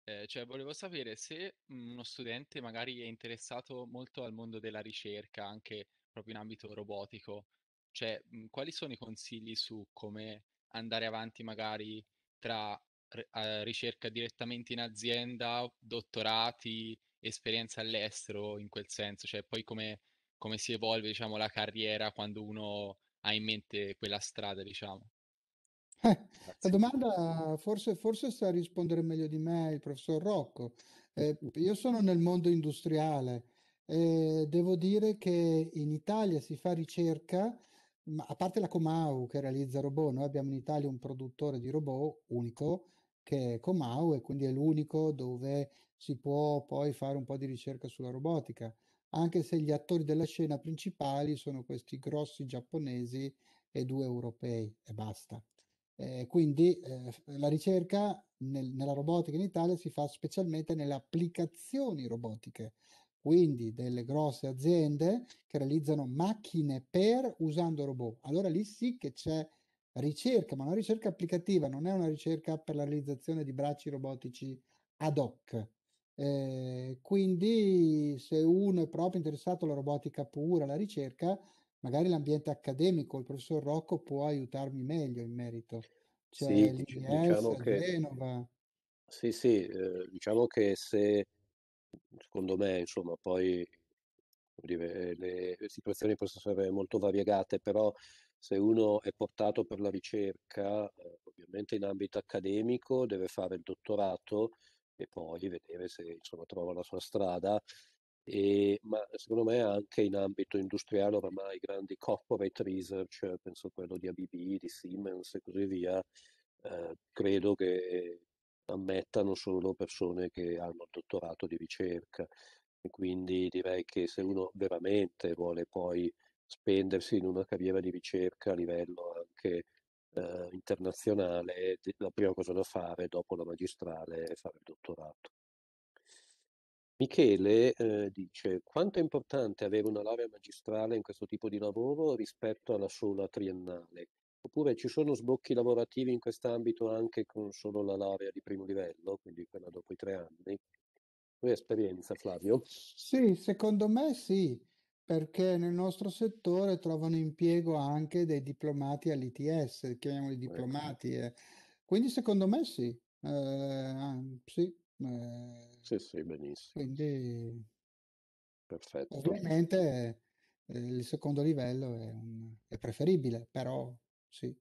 Speaker 6: Eh, cioè, volevo sapere se mhmm, uno studente magari è interessato molto al mondo della ricerca, anche proprio in ambito robotico, cioè, mh, mhmm, quali sono i consigli su come andare avanti magari tra r- ricerca direttamente in azienda, dottorati, esperienza all'estero in quel senso, cioè poi come, come si evolve, diciamo, la carriera quando uno ha in mente quella strada, diciamo.
Speaker 3: Eh, la domanda forse, forse, sa rispondere meglio di me il professor Rocco. Eh, io sono nel mondo industriale e devo dire che in Italia si fa ricerca, ma a parte la Comau che realizza robot, noi abbiamo in Italia un produttore di robot unico che è Comau e quindi è l'unico dove si può poi fare un po' di ricerca sulla robotica, anche se gli attori della scena principali sono questi grossi giapponesi e due europei e basta. Eh, quindi eh, la ricerca nel, nella robotica in Italia si fa specialmente nelle applicazioni robotiche, quindi delle grosse aziende che realizzano macchine per usando robot. Allora lì sì che c'è ricerca, ma una ricerca applicativa, non è una ricerca per la realizzazione di bracci robotici ad hoc. Eh, quindi se uno è proprio interessato alla robotica pura, alla ricerca, magari l'ambiente accademico, il professor Rocco può aiutarmi meglio in merito. C'è sì, diciamo che, Genova.
Speaker 2: Sì, sì, eh, diciamo che se, secondo me, insomma, poi dire, le situazioni possono essere molto variegate, però se uno è portato per la ricerca, eh, ovviamente in ambito accademico, deve fare il dottorato e poi vedere se insomma, trova la sua strada. E, ma secondo me anche in ambito industriale oramai grandi corporate research, penso a quello di ABB, di Siemens e così via, eh, credo che ammettano solo persone che hanno il dottorato di ricerca. E quindi direi che se uno veramente vuole poi spendersi in una carriera di ricerca a livello anche eh, internazionale, la prima cosa da fare dopo la magistrale è fare il dottorato. Michele, ehm, dice: "Quanto è importante avere una laurea magistrale in questo tipo di lavoro rispetto alla sola triennale? Oppure ci sono sbocchi lavorativi in quest'ambito anche con solo la laurea di primo livello, quindi quella dopo i tre anni?" Tua esperienza, Flavio?
Speaker 3: Sì, secondo me sì, perché nel nostro settore trovano impiego anche dei diplomati all'ITS, chiamiamoli ecco. diplomati, eh. Quindi secondo me sì, ehm, sì. Eh,
Speaker 2: Sì, sì, benissimo.
Speaker 3: quindi Perfetto. ovviamente eh, il secondo livello è, un- è preferibile, però sì,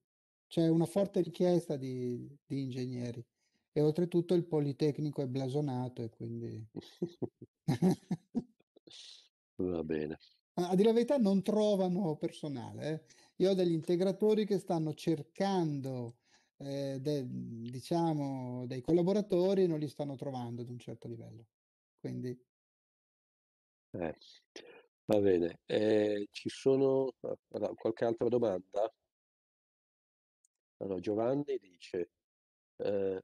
Speaker 3: c'è una forte richiesta di, di ingegneri e oltretutto il Politecnico è blasonato e quindi...
Speaker 2: Va bene.
Speaker 3: A dire la verità, non trovano personale. eh. Io ho degli integratori che stanno cercando eh, de, diciamo, dei collaboratori non li stanno trovando ad un certo livello. Quindi...
Speaker 2: Eh, va bene, eh, ci sono allora, qualche altra domanda? Allora, Giovanni dice, eh,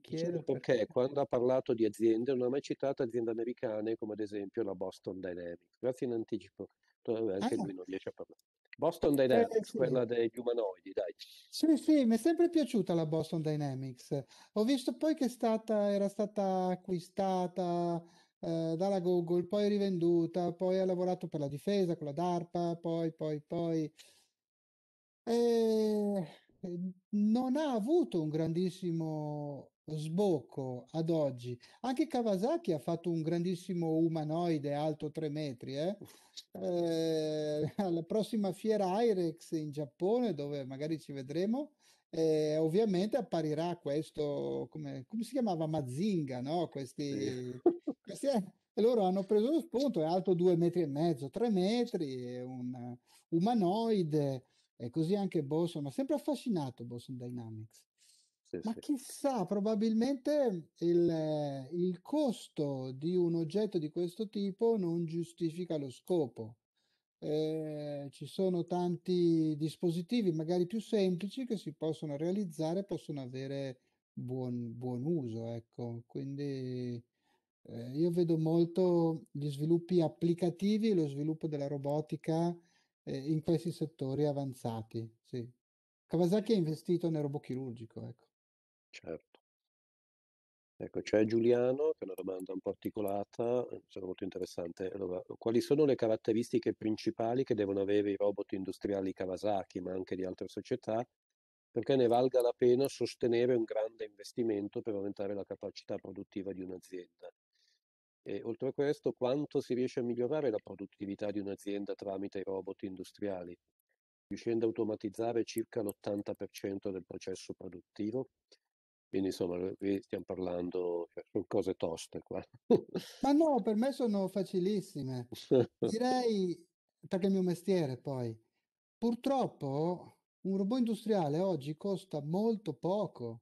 Speaker 2: Chiedo perché quando ha parlato di aziende non ha mai citato aziende americane come ad esempio la Boston Dynamics. Grazie in anticipo. anche ah, lui non riesce a parlare. Boston Dynamics, eh, sì. quella dei umanoidi, dai.
Speaker 3: Sì, sì, mi è sempre piaciuta la Boston Dynamics. Ho visto poi che stata, era stata acquistata eh, dalla Google, poi rivenduta, poi ha lavorato per la difesa con la DARPA, poi, poi, poi. E eh, non ha avuto un grandissimo sbocco ad oggi. Anche Kawasaki ha fatto un grandissimo umanoide alto 3 metri. Eh? Eh, alla prossima fiera Irex in Giappone, dove magari ci vedremo, eh, ovviamente apparirà questo, come, come, si chiamava Mazinga, no? Questi, questi eh, loro hanno preso lo spunto, è alto 2 metri e mezzo, 3 metri, è un umanoide, e così anche Boston, ma sempre affascinato Boston Dynamics. Sì, Ma sì. chissà, probabilmente il, il, costo di un oggetto di questo tipo non giustifica lo scopo. Eh, ci sono tanti dispositivi, magari più semplici, che si possono realizzare, e possono avere buon, buon uso. Ecco. Quindi eh, io vedo molto gli sviluppi applicativi, lo sviluppo della robotica eh, in questi settori avanzati. Sì. Kawasaki ha investito nel robot chirurgico, ecco.
Speaker 1: Certo.
Speaker 2: Ecco, c'è Giuliano che è una domanda un po' articolata, eh, molto interessante. Allora, quali sono le caratteristiche principali che devono avere i robot industriali Kawasaki, ma anche di altre società, perché ne valga la pena sostenere un grande investimento per aumentare la capacità produttiva di un'azienda? E oltre a questo, quanto si riesce a migliorare la produttività di un'azienda tramite i robot industriali, riuscendo a automatizzare circa l'80% del processo produttivo? Quindi insomma, qui stiamo parlando, cioè, sono cose toste qua.
Speaker 3: Ma no, per me sono facilissime.
Speaker 1: Direi,
Speaker 3: perché è il mio mestiere poi, purtroppo un robot industriale oggi costa molto poco.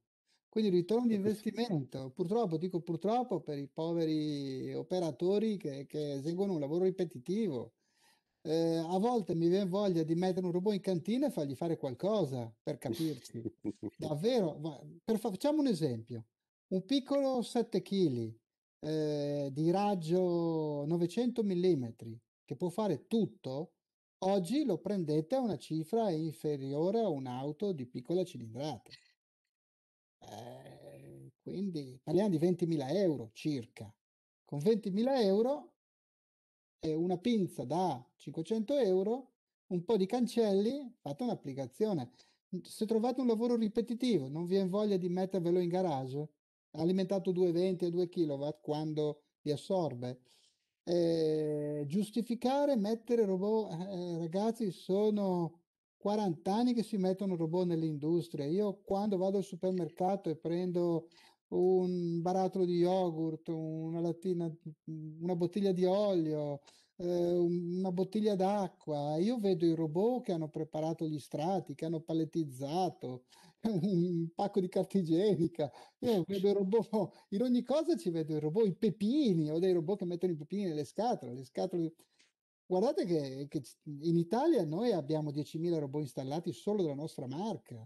Speaker 3: Quindi il ritorno di investimento, purtroppo, dico purtroppo, per i poveri operatori che, che eseguono un lavoro ripetitivo eh, a volte mi viene voglia di mettere un robot in cantina e fargli fare qualcosa per capirci. Davvero, per, facciamo un esempio. Un piccolo 7 kg eh, di raggio 900 mm che può fare tutto, oggi lo prendete a una cifra inferiore a un'auto di piccola cilindrata. Eh, quindi parliamo di 20.000 euro circa. Con 20.000 euro una pinza da 500 euro, un po' di cancelli, fate un'applicazione. Se trovate un lavoro ripetitivo, non vi è voglia di mettervelo in garage, alimentato 220 e 2 kW quando vi assorbe. Eh, giustificare mettere robot, eh, eh ragazzi, sono 40 anni che si mettono robot nell'industria. Io quando vado al supermercato e prendo un barattolo di yogurt, una lattina, una bottiglia di olio, eh, una bottiglia d'acqua. Io vedo i robot che hanno preparato gli strati, che hanno palettizzato, un pacco di carta igienica. Io vedo i robot, in ogni cosa ci vedo i robot, i pepini, ho dei robot che mettono i pepini nelle scatole, le scatole. Guardate che, che in Italia noi abbiamo 10.000 robot installati solo della nostra marca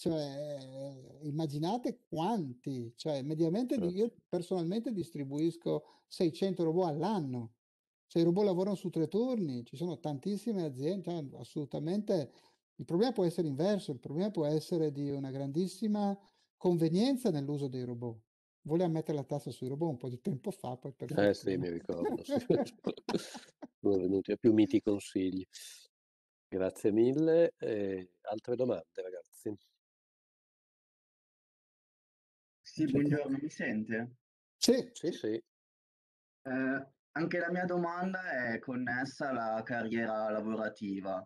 Speaker 3: cioè, immaginate quanti, cioè, mediamente certo. io personalmente distribuisco 600 robot all'anno. Cioè, i robot lavorano su tre turni, ci sono tantissime aziende, cioè, assolutamente il problema può essere inverso, il problema può essere di una grandissima convenienza nell'uso dei robot. Voleva mettere la tassa sui robot un po' di tempo fa, poi per Eh sì, mi ricordo.
Speaker 2: Sono venuti a più miti consigli. Grazie mille.
Speaker 1: E eh, altre domande, ragazzi? Sì, cioè, buongiorno, mi sente? Sì, sì, sì. Eh,
Speaker 6: anche la mia domanda è connessa alla carriera lavorativa.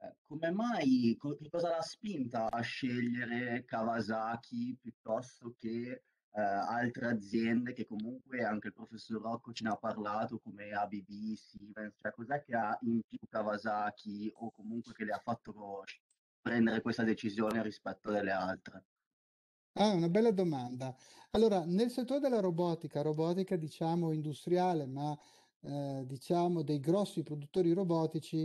Speaker 6: Eh, come mai, co- che cosa l'ha spinta a scegliere Kawasaki piuttosto che eh, altre aziende che comunque anche il professor Rocco ce ne ha parlato come ABB, Siemens, cioè cos'è che ha in più Kawasaki o comunque che le ha fatto prendere questa decisione rispetto alle altre?
Speaker 3: Ah, una bella domanda. Allora, nel settore della robotica, robotica diciamo industriale, ma eh, diciamo dei grossi produttori robotici,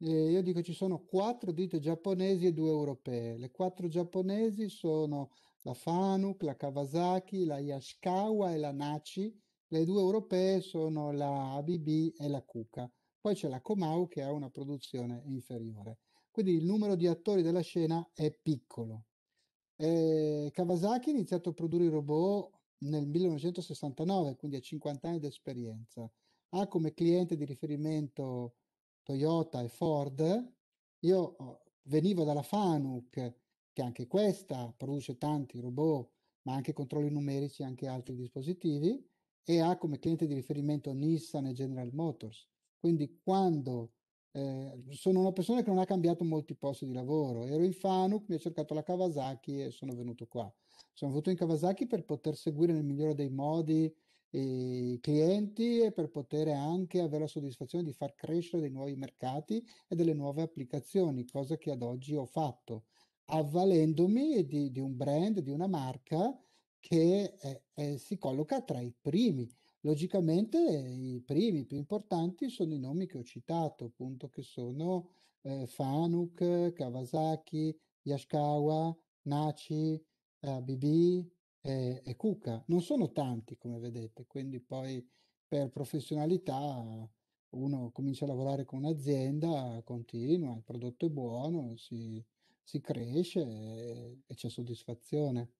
Speaker 3: eh, io dico ci sono quattro ditte giapponesi e due europee. Le quattro giapponesi sono la Fanuc, la Kawasaki, la Yashikawa e la Naci. Le due europee sono la ABB e la Kuka. Poi c'è la Komau che ha una produzione inferiore. Quindi il numero di attori della scena è piccolo. Eh, Kawasaki ha iniziato a produrre i robot nel 1969, quindi ha 50 anni di esperienza. Ha come cliente di riferimento Toyota e Ford. Io oh, venivo dalla Fanuc, che anche questa produce tanti robot, ma anche controlli numerici e anche altri dispositivi, e ha come cliente di riferimento Nissan e General Motors. Quindi quando eh, sono una persona che non ha cambiato molti posti di lavoro, ero in Fanuc, mi ha cercato la Kawasaki e sono venuto qua. Sono venuto in Kawasaki per poter seguire nel migliore dei modi ehm, i clienti e per poter anche avere la soddisfazione di far crescere dei nuovi mercati e delle nuove applicazioni, cosa che ad oggi ho fatto, avvalendomi di, di un brand, di una marca che è, è, si colloca tra i primi Logicamente i primi, i più importanti, sono i nomi che ho citato, appunto, che sono eh, Fanuc, Kawasaki, Yashikawa, Nachi, eh, BB e, e Kuka. Non sono tanti, come vedete, quindi poi per professionalità uno comincia a lavorare con un'azienda, continua, il prodotto è buono, si, si cresce e, e c'è soddisfazione.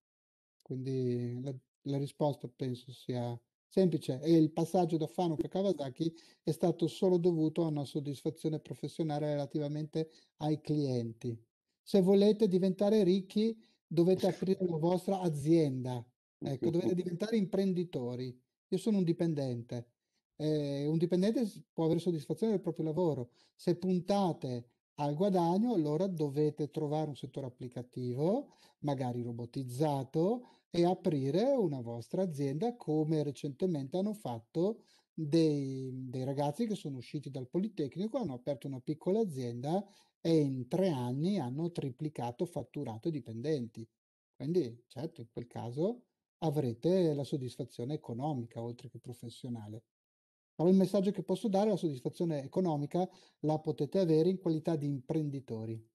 Speaker 3: Quindi la, la risposta penso sia Semplice, e il passaggio da Fanuc a Kawasaki è stato solo dovuto a una soddisfazione professionale relativamente ai clienti. Se volete diventare ricchi, dovete aprire la vostra azienda, ecco, dovete diventare imprenditori. Io sono un dipendente. Eh, un dipendente può avere soddisfazione del proprio lavoro. Se puntate al guadagno, allora dovete trovare un settore applicativo, magari robotizzato, e aprire una vostra azienda come recentemente hanno fatto dei, dei ragazzi che sono usciti dal Politecnico, hanno aperto una piccola azienda e in tre anni hanno triplicato fatturato dipendenti. Quindi, certo, in quel caso avrete la soddisfazione economica oltre che professionale. Però il messaggio che posso dare è la soddisfazione economica la potete avere in qualità di imprenditori.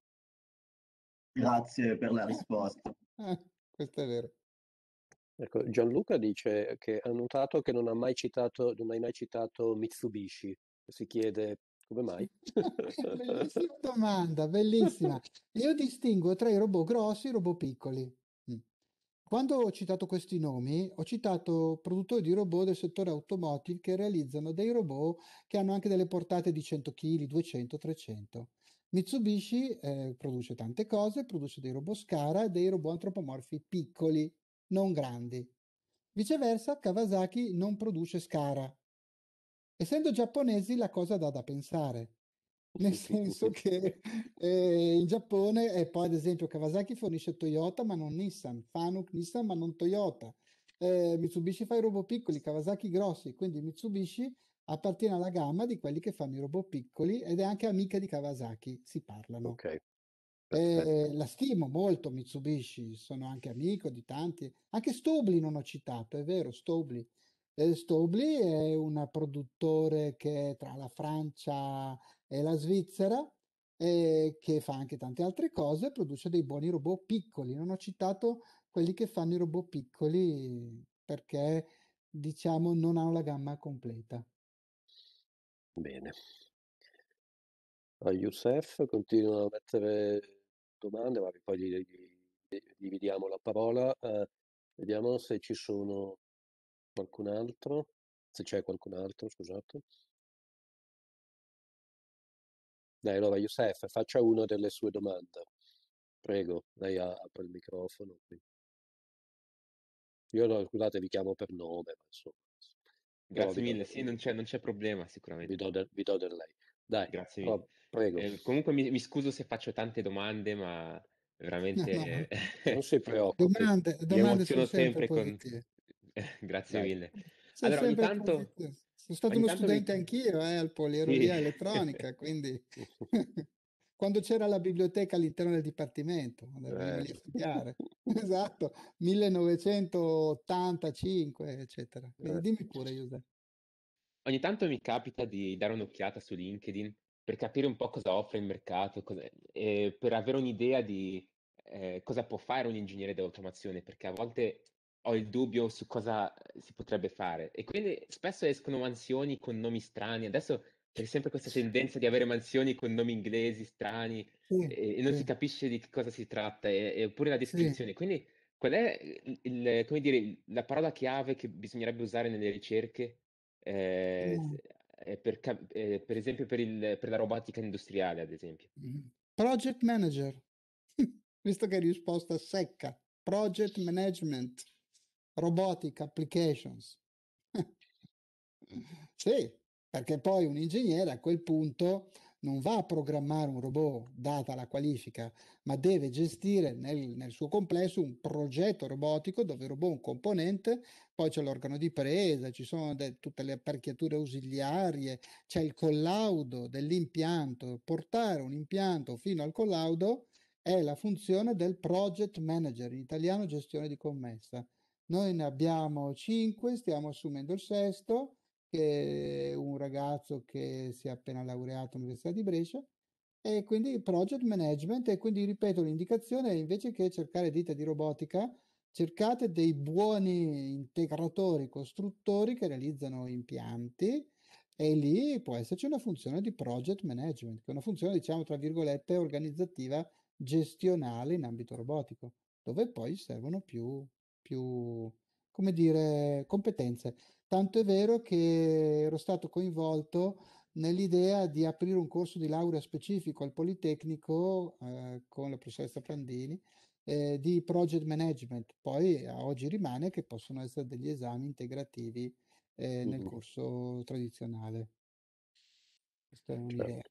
Speaker 3: Grazie per la risposta. Eh, questo è vero.
Speaker 2: Ecco, Gianluca dice che ha notato che non, ha mai citato, non hai mai citato Mitsubishi. Si chiede come mai? bellissima
Speaker 3: domanda, bellissima. Io distingo tra i robot grossi e i robot piccoli. Mm. Quando ho citato questi nomi, ho citato produttori di robot del settore automotive che realizzano dei robot che hanno anche delle portate di 100 kg, 200, 300. Mitsubishi eh, produce tante cose, produce dei robot Scara e dei robot antropomorfi piccoli non grandi. Viceversa, Kawasaki non produce Scara. Essendo giapponesi, la cosa dà da pensare. Nel senso che eh, in Giappone, e poi ad esempio Kawasaki fornisce Toyota ma non Nissan, Fanuc Nissan ma non Toyota, eh, Mitsubishi fa i robot piccoli, Kawasaki grossi, quindi Mitsubishi appartiene alla gamma di quelli che fanno i robot piccoli ed è anche amica di Kawasaki, si parlano. Ok, eh, la stimo molto Mitsubishi, sono anche amico di tanti, anche Stobli non ho citato, è vero, Stobli. Eh, Stobli è un produttore che è tra la Francia e la Svizzera, e eh, che fa anche tante altre cose, produce dei buoni robot piccoli. Non ho citato quelli che fanno i robot piccoli perché diciamo non hanno la gamma completa.
Speaker 2: Bene, a Youssef, continuano a mettere domande, ma poi gli, gli- gli- dividiamo la parola. eh,
Speaker 1: vediamo se ci sono qualcun altro, se c'è qualcun altro, scusate. Dai, allora Youssef, faccia una delle sue domande. Prego, lei a- apre il microfono. qui. Io no, scusate, vi chiamo per nome, ma insomma, Grazie mille, sì, non
Speaker 5: c'è, non c'è problema vi sicuramente. do del- vi do del lei. Dai, Grazie allora, mille. Prego. Eh, comunque mi, mi, scuso se faccio tante domande, ma veramente... No, no. non si preoccupi. Domande, domande sono sempre, sempre con... Grazie Dai. mille. Sei allora, intanto... Sono stato uno studente
Speaker 3: mi... anch'io eh, al Polierolia sì. Elettronica, quindi... Quando c'era la biblioteca all'interno del dipartimento, eh. esatto, 1985, eccetera. Quindi certo. dimmi pure, Giuseppe.
Speaker 5: Ogni tanto mi capita di dare un'occhiata su LinkedIn per capire un po' cosa offre il mercato, cosa, eh, per avere un'idea di eh, cosa può fare un ingegnere dell'automazione, perché a volte ho il dubbio su cosa si potrebbe fare. E quindi spesso escono mansioni con nomi strani. Adesso c'è sempre questa tendenza di avere mansioni con nomi inglesi strani sì, e, e, non sì. si capisce di che cosa si tratta, oppure la descrizione. Sì. Quindi qual è il, il, dire, la parola chiave che bisognerebbe usare nelle ricerche eh, mm. Ehm, per, ehm, per, esempio per, il, per, la robotica industriale, ad esempio.
Speaker 3: Project manager, visto che è risposta secca. Project management, robotic applications. sì, perché poi un ingegnere a quel punto non va a programmare un robot data la qualifica, ma deve gestire nel, nel suo complesso un progetto robotico dove il robot è un componente, poi c'è l'organo di presa, ci sono de- tutte le apparecchiature ausiliarie, c'è il collaudo dell'impianto. Portare un impianto fino al collaudo è la funzione del project manager, in italiano gestione di commessa. Noi ne abbiamo cinque, stiamo assumendo il sesto che un ragazzo che si è appena laureato all'Università di Brescia e quindi project management e quindi ripeto l'indicazione è invece che cercare ditte di robotica cercate dei buoni integratori costruttori che realizzano impianti e lì può esserci una funzione di project management che è una funzione diciamo tra virgolette organizzativa gestionale in ambito robotico dove poi servono più, più come dire competenze Tanto è vero che ero stato coinvolto nell'idea di aprire un corso di laurea specifico al Politecnico eh, con la professoressa Prandini eh, di project management. Poi a oggi rimane che possono essere degli esami integrativi eh, nel mm-hmm. corso tradizionale. Questa è eh, un'idea. Certo.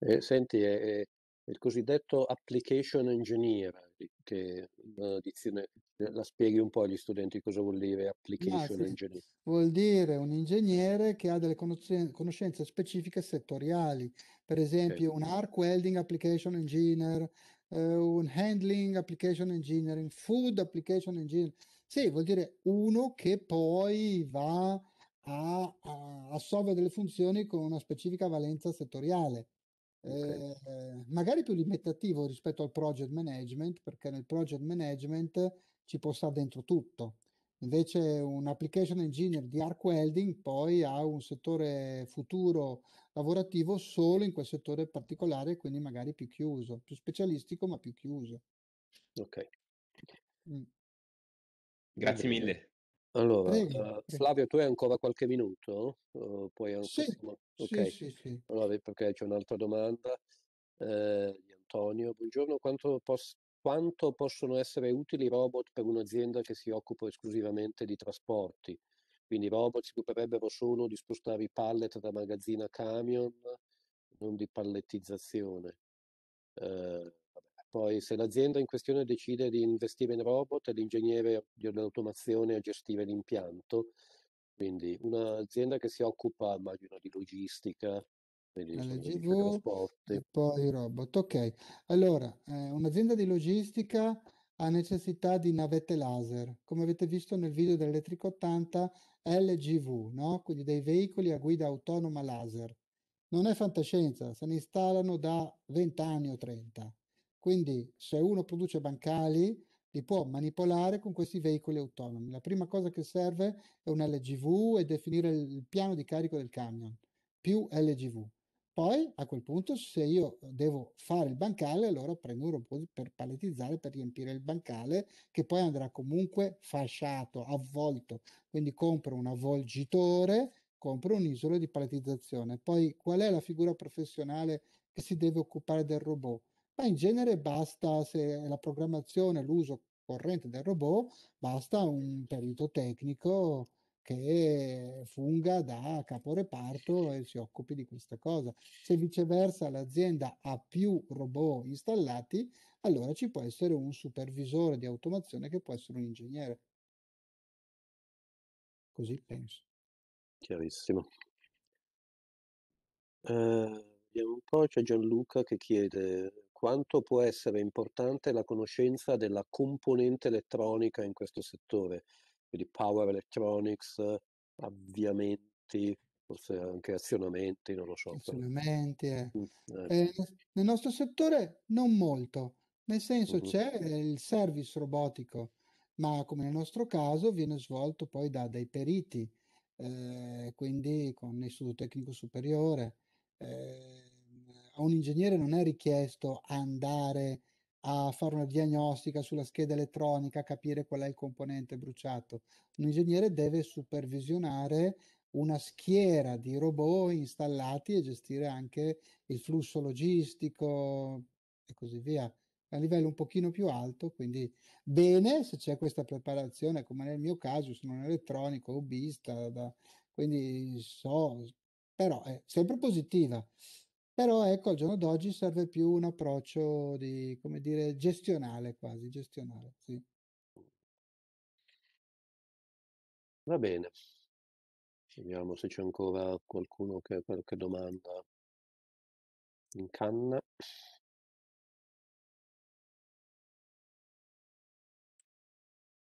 Speaker 2: Eh, senti, eh, il cosiddetto application engineer, che la, eh, dizione, eh, la spieghi un po' agli studenti cosa vuol dire application no, sì, engineer.
Speaker 3: Vuol dire un ingegnere che ha delle conoscenze specifiche settoriali, per esempio okay. un arc welding application engineer, eh, un handling application engineering, food application engineer. Sì, vuol dire uno che poi va a, a assolvere delle funzioni con una specifica valenza settoriale eh, magari più limitativo rispetto al project management, perché nel project management ci può stare dentro tutto. Invece un application engineer di arc welding poi ha un settore futuro lavorativo solo in quel settore particolare, quindi magari più chiuso, più specialistico ma più chiuso. Ok. Mm.
Speaker 1: Grazie mille. Allora,
Speaker 2: Prego, uh, Flavio, tu hai ancora qualche minuto? Uh, puoi anche... Sì, okay. sì, sì, Allora, perché c'è un'altra domanda eh, di Antonio. Buongiorno, quanto, pos- quanto, possono essere utili i robot per un'azienda che si occupa esclusivamente di trasporti? Quindi i robot si occuperebbero solo di spostare i pallet da magazzino a camion, non di pallettizzazione. Eh, poi se l'azienda in questione decide di investire in robot, l'ingegnere dell'automazione a gestire l'impianto. Quindi un'azienda che si occupa, immagino, di logistica, quindi LGV,
Speaker 3: trasporti. E poi robot. Ok, allora eh, un'azienda di logistica ha necessità di navette laser, come avete visto nel video dell'elettrico 80 LGV, no? quindi dei veicoli a guida autonoma laser. Non è fantascienza, se ne installano da 20 anni o 30. Quindi se uno produce bancali li può manipolare con questi veicoli autonomi. La prima cosa che serve è un LGV e definire il piano di carico del camion, più LGV. Poi a quel punto se io devo fare il bancale, allora prendo un robot per palettizzare, per riempire il bancale, che poi andrà comunque fasciato, avvolto. Quindi compro un avvolgitore, compro un'isola di paletizzazione. Poi qual è la figura professionale che si deve occupare del robot? ma in genere basta se la programmazione, l'uso corrente del robot, basta un perito tecnico che funga da caporeparto e si occupi di questa cosa. Se viceversa l'azienda ha più robot installati, allora ci può essere un supervisore di automazione che può essere un ingegnere. Così penso.
Speaker 1: Chiarissimo. Eh, vediamo un po', c'è Gianluca che chiede
Speaker 2: quanto può essere importante la conoscenza della componente elettronica in questo settore, quindi power electronics, avviamenti, forse anche azionamenti, non lo so. Azionamenti, eh. Mm, eh. Eh,
Speaker 3: nel nostro settore non molto, nel senso uh-huh. c'è il service robotico, ma come nel nostro caso viene svolto poi da dei periti, eh, quindi con istituto tecnico superiore. Eh, a un ingegnere non è richiesto andare a fare una diagnostica sulla scheda elettronica, capire qual è il componente bruciato. Un ingegnere deve supervisionare una schiera di robot installati e gestire anche il flusso logistico e così via a livello un pochino più alto, quindi bene se c'è questa preparazione, come nel mio caso, sono un elettronico, hobbista, quindi so, però è sempre positiva. Però ecco, al giorno d'oggi serve più un approccio di, come dire, gestionale quasi, gestionale, sì.
Speaker 1: Va bene. Vediamo se c'è ancora qualcuno che ha qualche domanda in canna.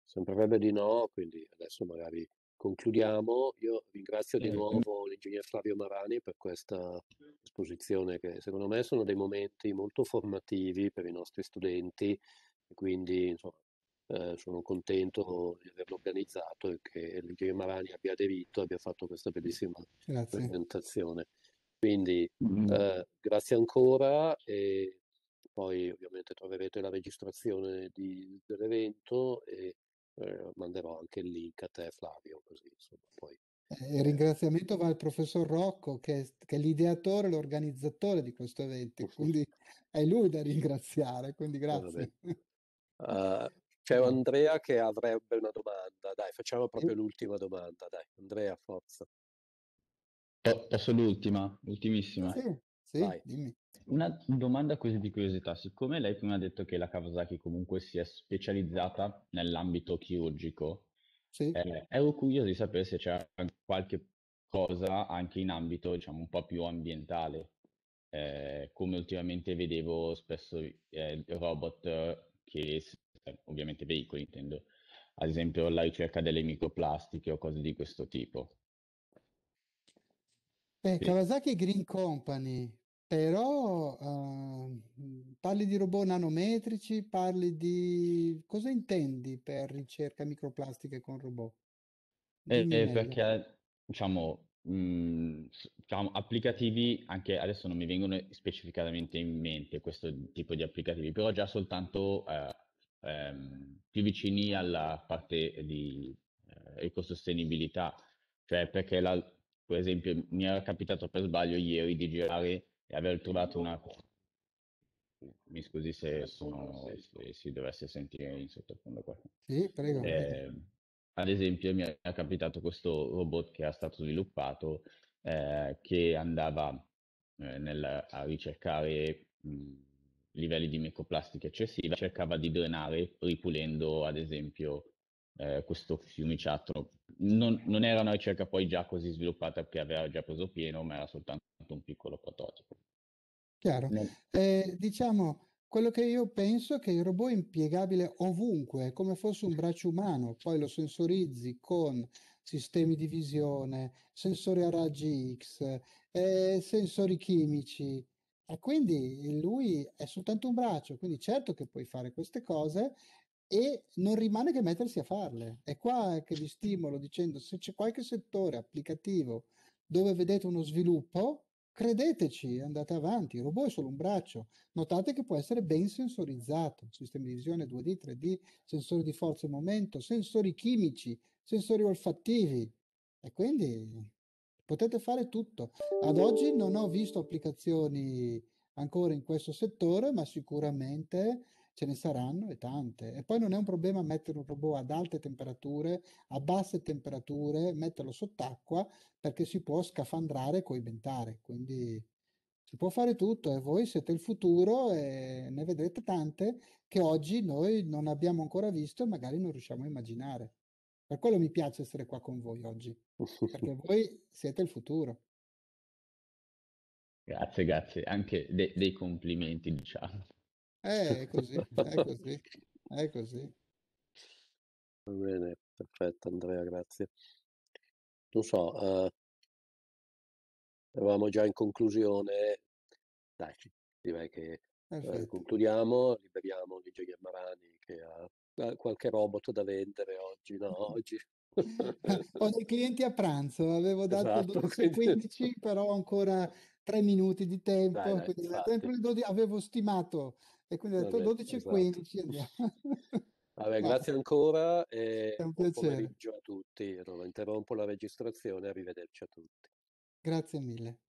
Speaker 1: Sembrerebbe di no, quindi adesso magari concludiamo. Io ringrazio di certo. nuovo l'ingegner
Speaker 2: Flavio Marani per questa esposizione che secondo me sono dei momenti molto formativi per i nostri studenti quindi insomma, eh, sono contento di averlo organizzato e che l'ingegner Marani abbia aderito e abbia fatto questa bellissima grazie. presentazione. Quindi mm. eh, grazie ancora e poi ovviamente troverete la registrazione di, dell'evento e eh, manderò anche il link a te Flavio, così insomma poi...
Speaker 3: Eh, il eh, ringraziamento va al professor Rocco, che, che è l'ideatore, l'organizzatore di questo evento, quindi è lui da ringraziare, quindi eh, grazie. Uh,
Speaker 2: c'è Andrea che avrebbe una domanda, dai, facciamo proprio l'ultima domanda, dai, Andrea, forza.
Speaker 6: Posso l'ultima, l'ultimissima? Sì, sì dimmi. Una domanda così di curiosità, siccome lei prima ha detto che la Kawasaki comunque si è specializzata nell'ambito chirurgico, sì. eh, ero curioso di sapere se c'è qualche cosa anche in ambito diciamo un po' più ambientale, eh, come ultimamente vedevo spesso eh, robot che, ovviamente veicoli intendo, ad esempio la ricerca delle microplastiche o cose di questo tipo.
Speaker 3: Beh, Kawasaki Green Company, però uh, parli di robot nanometrici, parli di... cosa intendi per ricerca microplastiche con robot? Eh, eh, perché,
Speaker 6: diciamo, mh, mhmm, diciamo, applicativi, anche adesso non mi vengono specificatamente in mente questo tipo di applicativi, però già soltanto eh, ehm, più vicini alla parte di eh, ecosostenibilità, cioè perché, la, per esempio, mi era capitato per sbaglio ieri di girare e aver trovato boh. una... Mi scusi se, sono, se si dovesse sentire in sottofondo qualcosa.
Speaker 3: Sì, prego. Eh,
Speaker 6: ad esempio mi è capitato questo robot che era stato sviluppato eh, che andava eh, nel, a ricercare mh, mhmm, livelli di microplastica eccessiva cercava di drenare ripulendo ad esempio eh, questo fiumiciattolo. Non, non, era una ricerca poi già così sviluppata perché aveva già preso pieno, ma era soltanto un piccolo prototipo.
Speaker 3: Chiaro. Eh, diciamo, quello che io penso è che il robot è impiegabile ovunque, come fosse un braccio umano, poi lo sensorizzi con sistemi di visione, sensori a raggi X, eh, sensori chimici, e quindi lui è soltanto un braccio, quindi certo che puoi fare queste cose e non rimane che mettersi a farle. È qua che vi stimolo dicendo se c'è qualche settore applicativo dove vedete uno sviluppo, credeteci, andate avanti, il robot è solo un braccio. Notate che può essere ben sensorizzato, sistemi di visione 2D, 3D, sensori di forza e momento, sensori chimici, sensori olfattivi e quindi potete fare tutto. Ad oggi non ho visto applicazioni ancora in questo settore, ma sicuramente ce ne saranno e tante. E poi non è un problema mettere un robot ad alte temperature, a basse temperature, metterlo sott'acqua, perché si può scafandrare e coibentare. Quindi si può fare tutto e voi siete il futuro e ne vedrete tante che oggi noi non abbiamo ancora visto e magari non riusciamo a immaginare. Per quello mi piace essere qua con voi oggi, perché voi siete il futuro.
Speaker 6: Grazie, grazie. Anche de- dei complimenti, diciamo.
Speaker 3: Eh, è così, è così, è così.
Speaker 1: Va bene, perfetto Andrea, grazie. Non so, eh, eravamo già in conclusione, dai, direi che eh,
Speaker 2: concludiamo, liberiamo l'ingegner Marani che ha qualche robot da vendere oggi, no? Oggi.
Speaker 3: Ho dei clienti a pranzo, avevo dato Esatto, quindi 12.15, però ho ancora tre minuti di tempo, dai, quindi 12 avevo stimato e quindi ho detto 12 esatto. 15 andiamo.
Speaker 2: Vabbè, no. grazie ancora e È un
Speaker 3: piacere. pomeriggio
Speaker 1: a tutti. Non interrompo la registrazione, arrivederci a tutti. Grazie mille.